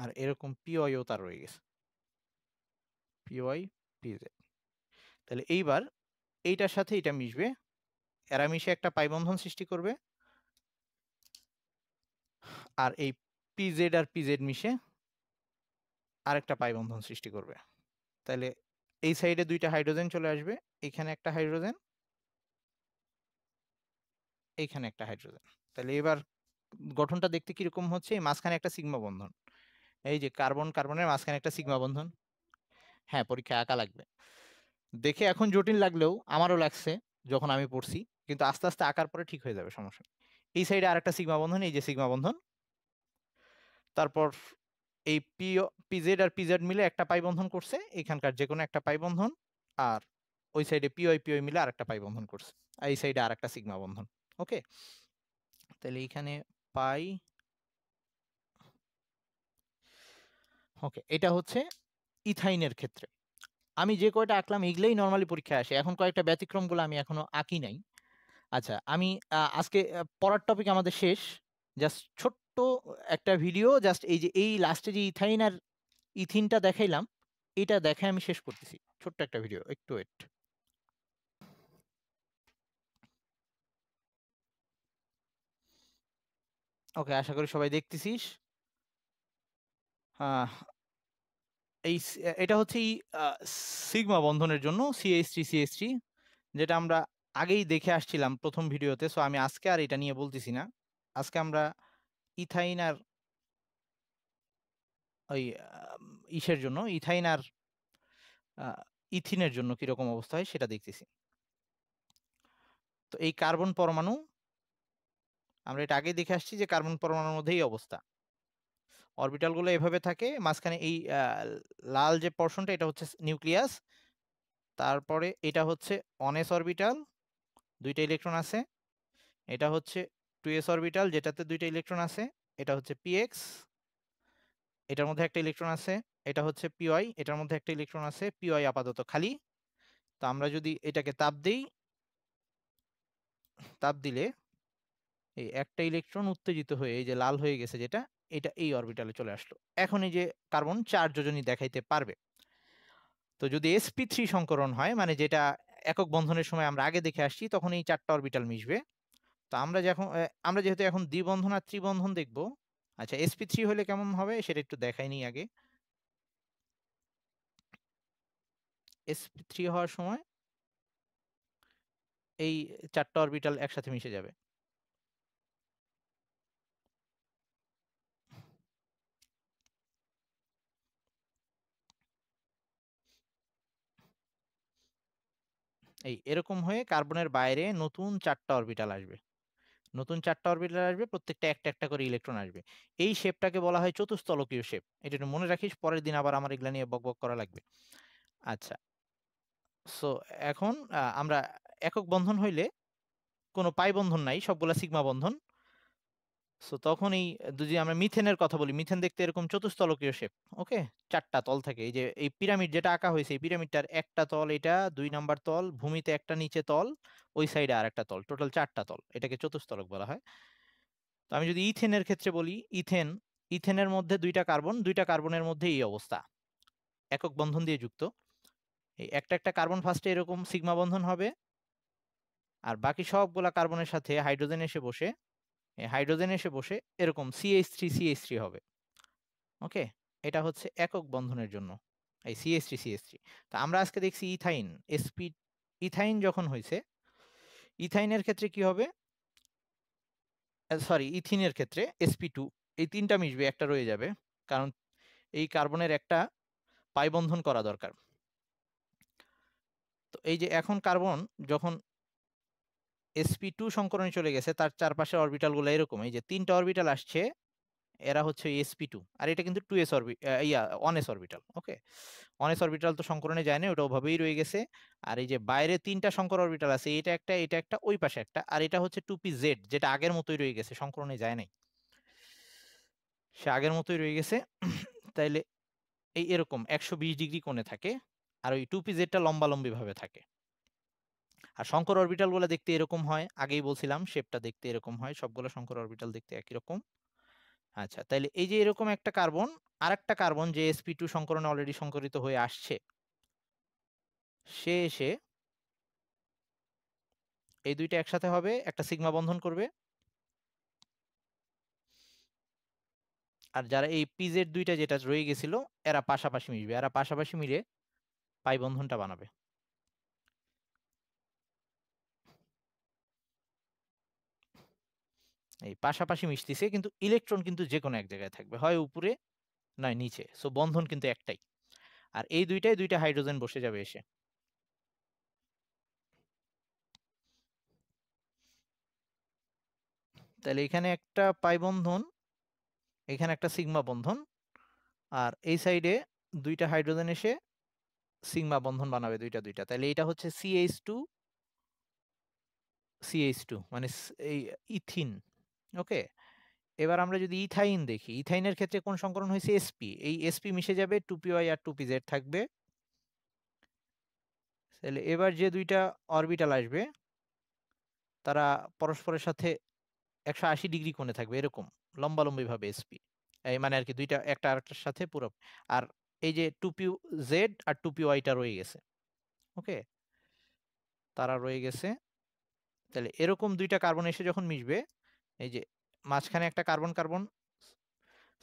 আর এরকম পিওয়াইও তার রয়ে গেছে পিওয়াই জেড তাহলে এইবার এইটার সাথে এটা মিশবে এরা মিশে একটা পাইবন্ধন সৃষ্টি করবে আর এই পিজেড আর পিজেড মিশে আরেকটা পাইবন্ধন সৃষ্টি করবে তাহলে এই সাইডে দুইটা হাইড্রোজেন চলে আসবে এখানে একটা হাইড্রোজেন এইখানে একটা হাইড্রোজেন তাহলে এবার গঠনটা দেখতে কিরকম হচ্ছে এই মাঝখানে একটা সিগমা বন্ধন এই যে কার্বন কার্বনের মাঝখানে একটা সিগমা বন্ধন হ্যাঁ পরীক্ষা আঁকা লাগবে দেখে এখন জটিল লাগলেও আমারও লাগছে যখন আমি পড়ছি কিন্তু আস্তে আস্তে আঁকার পরে ঠিক হয়ে যাবে সমস্যা এই সাইডে আর একটা সিগমা বন্ধন এই যে সিগমা বন্ধন তারপর এই পিও পিজেড আর পিজেড মিলে একটা পাই বন্ধন করছে এখানকার যে কোনো একটা পাই বন্ধন আর ওই সাইডে পিওই পিওই মিলে আরেকটা পাই বন্ধন করছে এই সাইডে আর একটা সিগমা বন্ধন ওকে তাহলে এইখানে পাই ওকে এটা হচ্ছে ইথাইনের ক্ষেত্রে আমি যে কয়টা আঁকলাম এগুলোই নর্মালি পরীক্ষায় আসে এখন কয়েকটা ব্যতিক্রমগুলো আমি এখনো আঁকি নাই আচ্ছা আমি আজকে পড়ার টপিক আমাদের শেষ জাস্ট ছোট্ট একটা ভিডিও জাস্ট এই যে এই লাস্টে যে ইথাইন আর ইথিনটা দেখাইলাম এটা দেখে আমি শেষ করতেছি ছোট্ট একটা ভিডিও একটু ওয়েট ওকে আশা করি সবাই দেখতেছিস হ্যাঁ এই এটা হচ্ছে সিগমা বন্ধনের জন্য সিএস থ্রি সিএস থ্রি যেটা আমরা আগেই দেখে আসছিলাম প্রথম ভিডিওতে সো আমি আজকে আর এটা নিয়ে বলতেছি না আজকে আমরা ইথাইন আর ওই ইসের জন্য ইথাইন আর ইথিনের জন্য কীরকম অবস্থা হয় সেটা দেখতেছি তো এই কার্বন পরমাণু আমরা এটা আগে দেখে আসছি যে কার্বন পরমাণুর মধ্যেই অবস্থা অরবিটালগুলো এভাবে থাকে মাঝখানে এই লাল যে পর্শনটা এটা হচ্ছে নিউক্লিয়াস তারপরে এটা হচ্ছে অনেস অরবিটাল দুইটা ইলেকট্রন আছে এটা হচ্ছে টু এস অরবিটাল যেটাতে দুইটা ইলেকট্রন আছে এটা হচ্ছে পিএক্স এটার মধ্যে একটা ইলেকট্রন আছে এটা হচ্ছে পিওয়াই এটার মধ্যে একটা ইলেকট্রন আছে পিওয়াই আপাতত খালি তো আমরা যদি এটাকে তাপ দিই তাপ দিলে এই একটা ইলেকট্রন উত্তেজিত হয়ে এই যে লাল হয়ে গেছে যেটা এটা এই অরবিটালে চলে আসলো এখন এই যে কার্বন চার যোজনই দেখাইতে পারবে তো যদি এসপি থ্রি সংকরণ হয় মানে যেটা একক বন্ধনের সময় আমরা আগে দেখে আসছি তখন এই চারটা অরবিটাল মিশবে তো আমরা যখন আমরা যেহেতু এখন দ্বিবন্ধন আর ত্রিবন্ধন দেখব আচ্ছা এসপি থ্রি হলে কেমন হবে সেটা একটু দেখাই নি আগে এসপি থ্রি হওয়ার সময় এই চারটা অরবিটাল একসাথে মিশে যাবে এই এরকম হয়ে কার্বনের বাইরে নতুন চারটা অরবিটাল আসবে নতুন চারটা অরবিটাল আসবে প্রত্যেকটা একটা একটা করে ইলেকট্রন আসবে এই শেপটাকে বলা হয় চতুস্থলকীয় শেপ এটা একটু মনে রাখিস পরের দিন আবার আমার এগুলা নিয়ে বক বক করা লাগবে আচ্ছা সো এখন আমরা একক বন্ধন হইলে কোনো পাই বন্ধন নাই সবগুলা সিগমা বন্ধন সো তখনই যদি আমরা মিথেনের কথা বলি মিথেন দেখতে এরকম চতুস্তলকীয় শেপ ওকে চারটা তল থাকে এই যে এই পিরামিড যেটা আঁকা হয়েছে এই পিরামিডটার একটা তল এটা দুই নাম্বার তল ভূমিতে একটা নিচে তল ওই সাইডে আর একটা তল টোটাল চারটা তল এটাকে চতুস্তলক বলা হয় তো আমি যদি ইথেনের ক্ষেত্রে বলি ইথেন ইথেনের মধ্যে দুইটা কার্বন দুইটা কার্বনের মধ্যে এই অবস্থা একক বন্ধন দিয়ে যুক্ত এই একটা একটা কার্বন ফার্স্টে এরকম সিগমা বন্ধন হবে আর বাকি সবগুলা কার্বনের সাথে হাইড্রোজেন এসে বসে হাইড্রোজেন এসে বসে এরকম সিএইচ থ্রি সিএইচ থ্রি হবে ওকে এটা হচ্ছে একক বন্ধনের জন্য এই সিএস থ্রি সিএস থ্রি তা আমরা আজকে দেখছি ইথাইন এসপি ইথাইন যখন হয়েছে ইথাইনের ক্ষেত্রে কি হবে সরি ইথিনের ক্ষেত্রে এসপি টু এই তিনটা মিশবে একটা রয়ে যাবে কারণ এই কার্বনের একটা পাইবন্ধন করা দরকার তো এই যে এখন কার্বন যখন এসপি টু সংকরণে চলে গেছে তার চারপাশের অরবিটালগুলো এরকম এই যে তিনটা অরবিটাল আসছে এরা হচ্ছে এসপি টু আর এটা কিন্তু টু এস অরবি ইয়া one S orbital okay one S orbital তো সংকরণে যায় না ওটা ওভাবেই রয়ে গেছে আর এই যে বাইরে তিনটা সংকর অরবিটাল আছে এটা একটা এটা একটা ওই পাশে একটা আর এটা হচ্ছে টু পি জেড যেটা আগের মতোই রয়ে গেছে সংকরণে যায় নাই সে আগের মতোই রয়ে গেছে তাইলে এই এরকম একশো বিশ ডিগ্রি কোণে থাকে আর ওই টু পি জেডটা লম্বালম্বিভাবে থাকে আর শঙ্কর গুলা দেখতে এরকম হয় আগেই বলছিলাম শেপটা দেখতে এরকম হয় সবগুলো শঙ্কর অরবিটাল দেখতে একই রকম আচ্ছা তাইলে এই যে এরকম একটা কার্বন আর একটা কার্বন যে এসপি টু সংকরণে অলরেডি সংকরিত হয়ে আসছে সে এসে এই দুইটা একসাথে হবে একটা সিগমা বন্ধন করবে আর যারা এই পিজের দুইটা যেটা রয়ে গেছিল এরা পাশাপাশি মিশবে এরা পাশাপাশি মিলে পাই বন্ধনটা বানাবে এই পাশাপাশি মিশতেছে কিন্তু ইলেকট্রন কিন্তু যে কোনো এক জায়গায় থাকবে হয় উপরে নয় নিচে সো বন্ধন কিন্তু একটাই আর এই দুইটাই দুইটা হাইড্রোজেন বসে যাবে এসে তাহলে এখানে একটা পাই বন্ধন এখানে একটা সিগমা বন্ধন আর এই সাইডে দুইটা হাইড্রোজেন এসে সিগমা বন্ধন বানাবে দুইটা দুইটা তাহলে এটা হচ্ছে সিএইচ টু সিএইচ টু মানে এই ইথিন ওকে এবার আমরা যদি ইথাইন দেখি ইথাইনের ক্ষেত্রে কোন সংকরণ হয়েছে এসপি এই এসপি মিশে যাবে টু ওয়াই আর টু জেড থাকবে তাহলে এবার যে দুইটা অরবিটাল আসবে তারা পরস্পরের সাথে একশো আশি ডিগ্রি কোণে থাকবে এরকম লম্বালম্বিভাবে এসপি এই মানে আর কি দুইটা একটা আরেকটার সাথে পুরো আর এই যে টু পিউ জেড আর টু পিউ ওয়াইটা রয়ে গেছে ওকে তারা রয়ে গেছে তাহলে এরকম দুইটা কার্বন এসে যখন মিশবে এই যে মাঝখানে একটা কার্বন কার্বন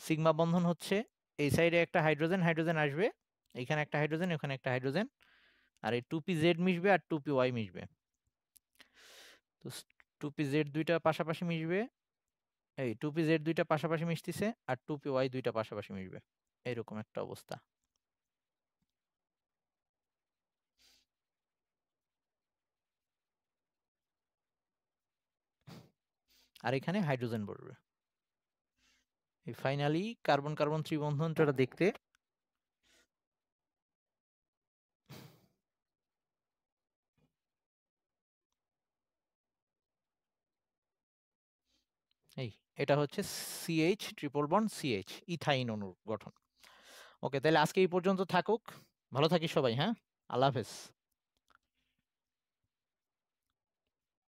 সিগমা বন্ধন হচ্ছে এই সাইডে একটা হাইড্রোজেন হাইড্রোজেন আসবে এখানে একটা হাইড্রোজেন এখানে একটা হাইড্রোজেন আর এই টুপি জেড মিশবে আর টুপি ওয়াই মিশবে তো টুপি জেড দুইটা পাশাপাশি মিশবে এই টুপি জেড দুইটা পাশাপাশি মিশতেছে আর টুপি ওয়াই দুইটা পাশাপাশি মিশবে এরকম একটা অবস্থা আর এখানে হাইড্রোজেন বসবে ফাইনালি কার্বন কার্বন ত্রিবন্ধনটা দেখতে এই এটা হচ্ছে CH triple bond CH ethyne অনুর গঠন ওকে তাহলে আজকে এই পর্যন্ত থাকুক ভালো থাকিস সবাই হ্যাঁ আল্লাহ হাফেজ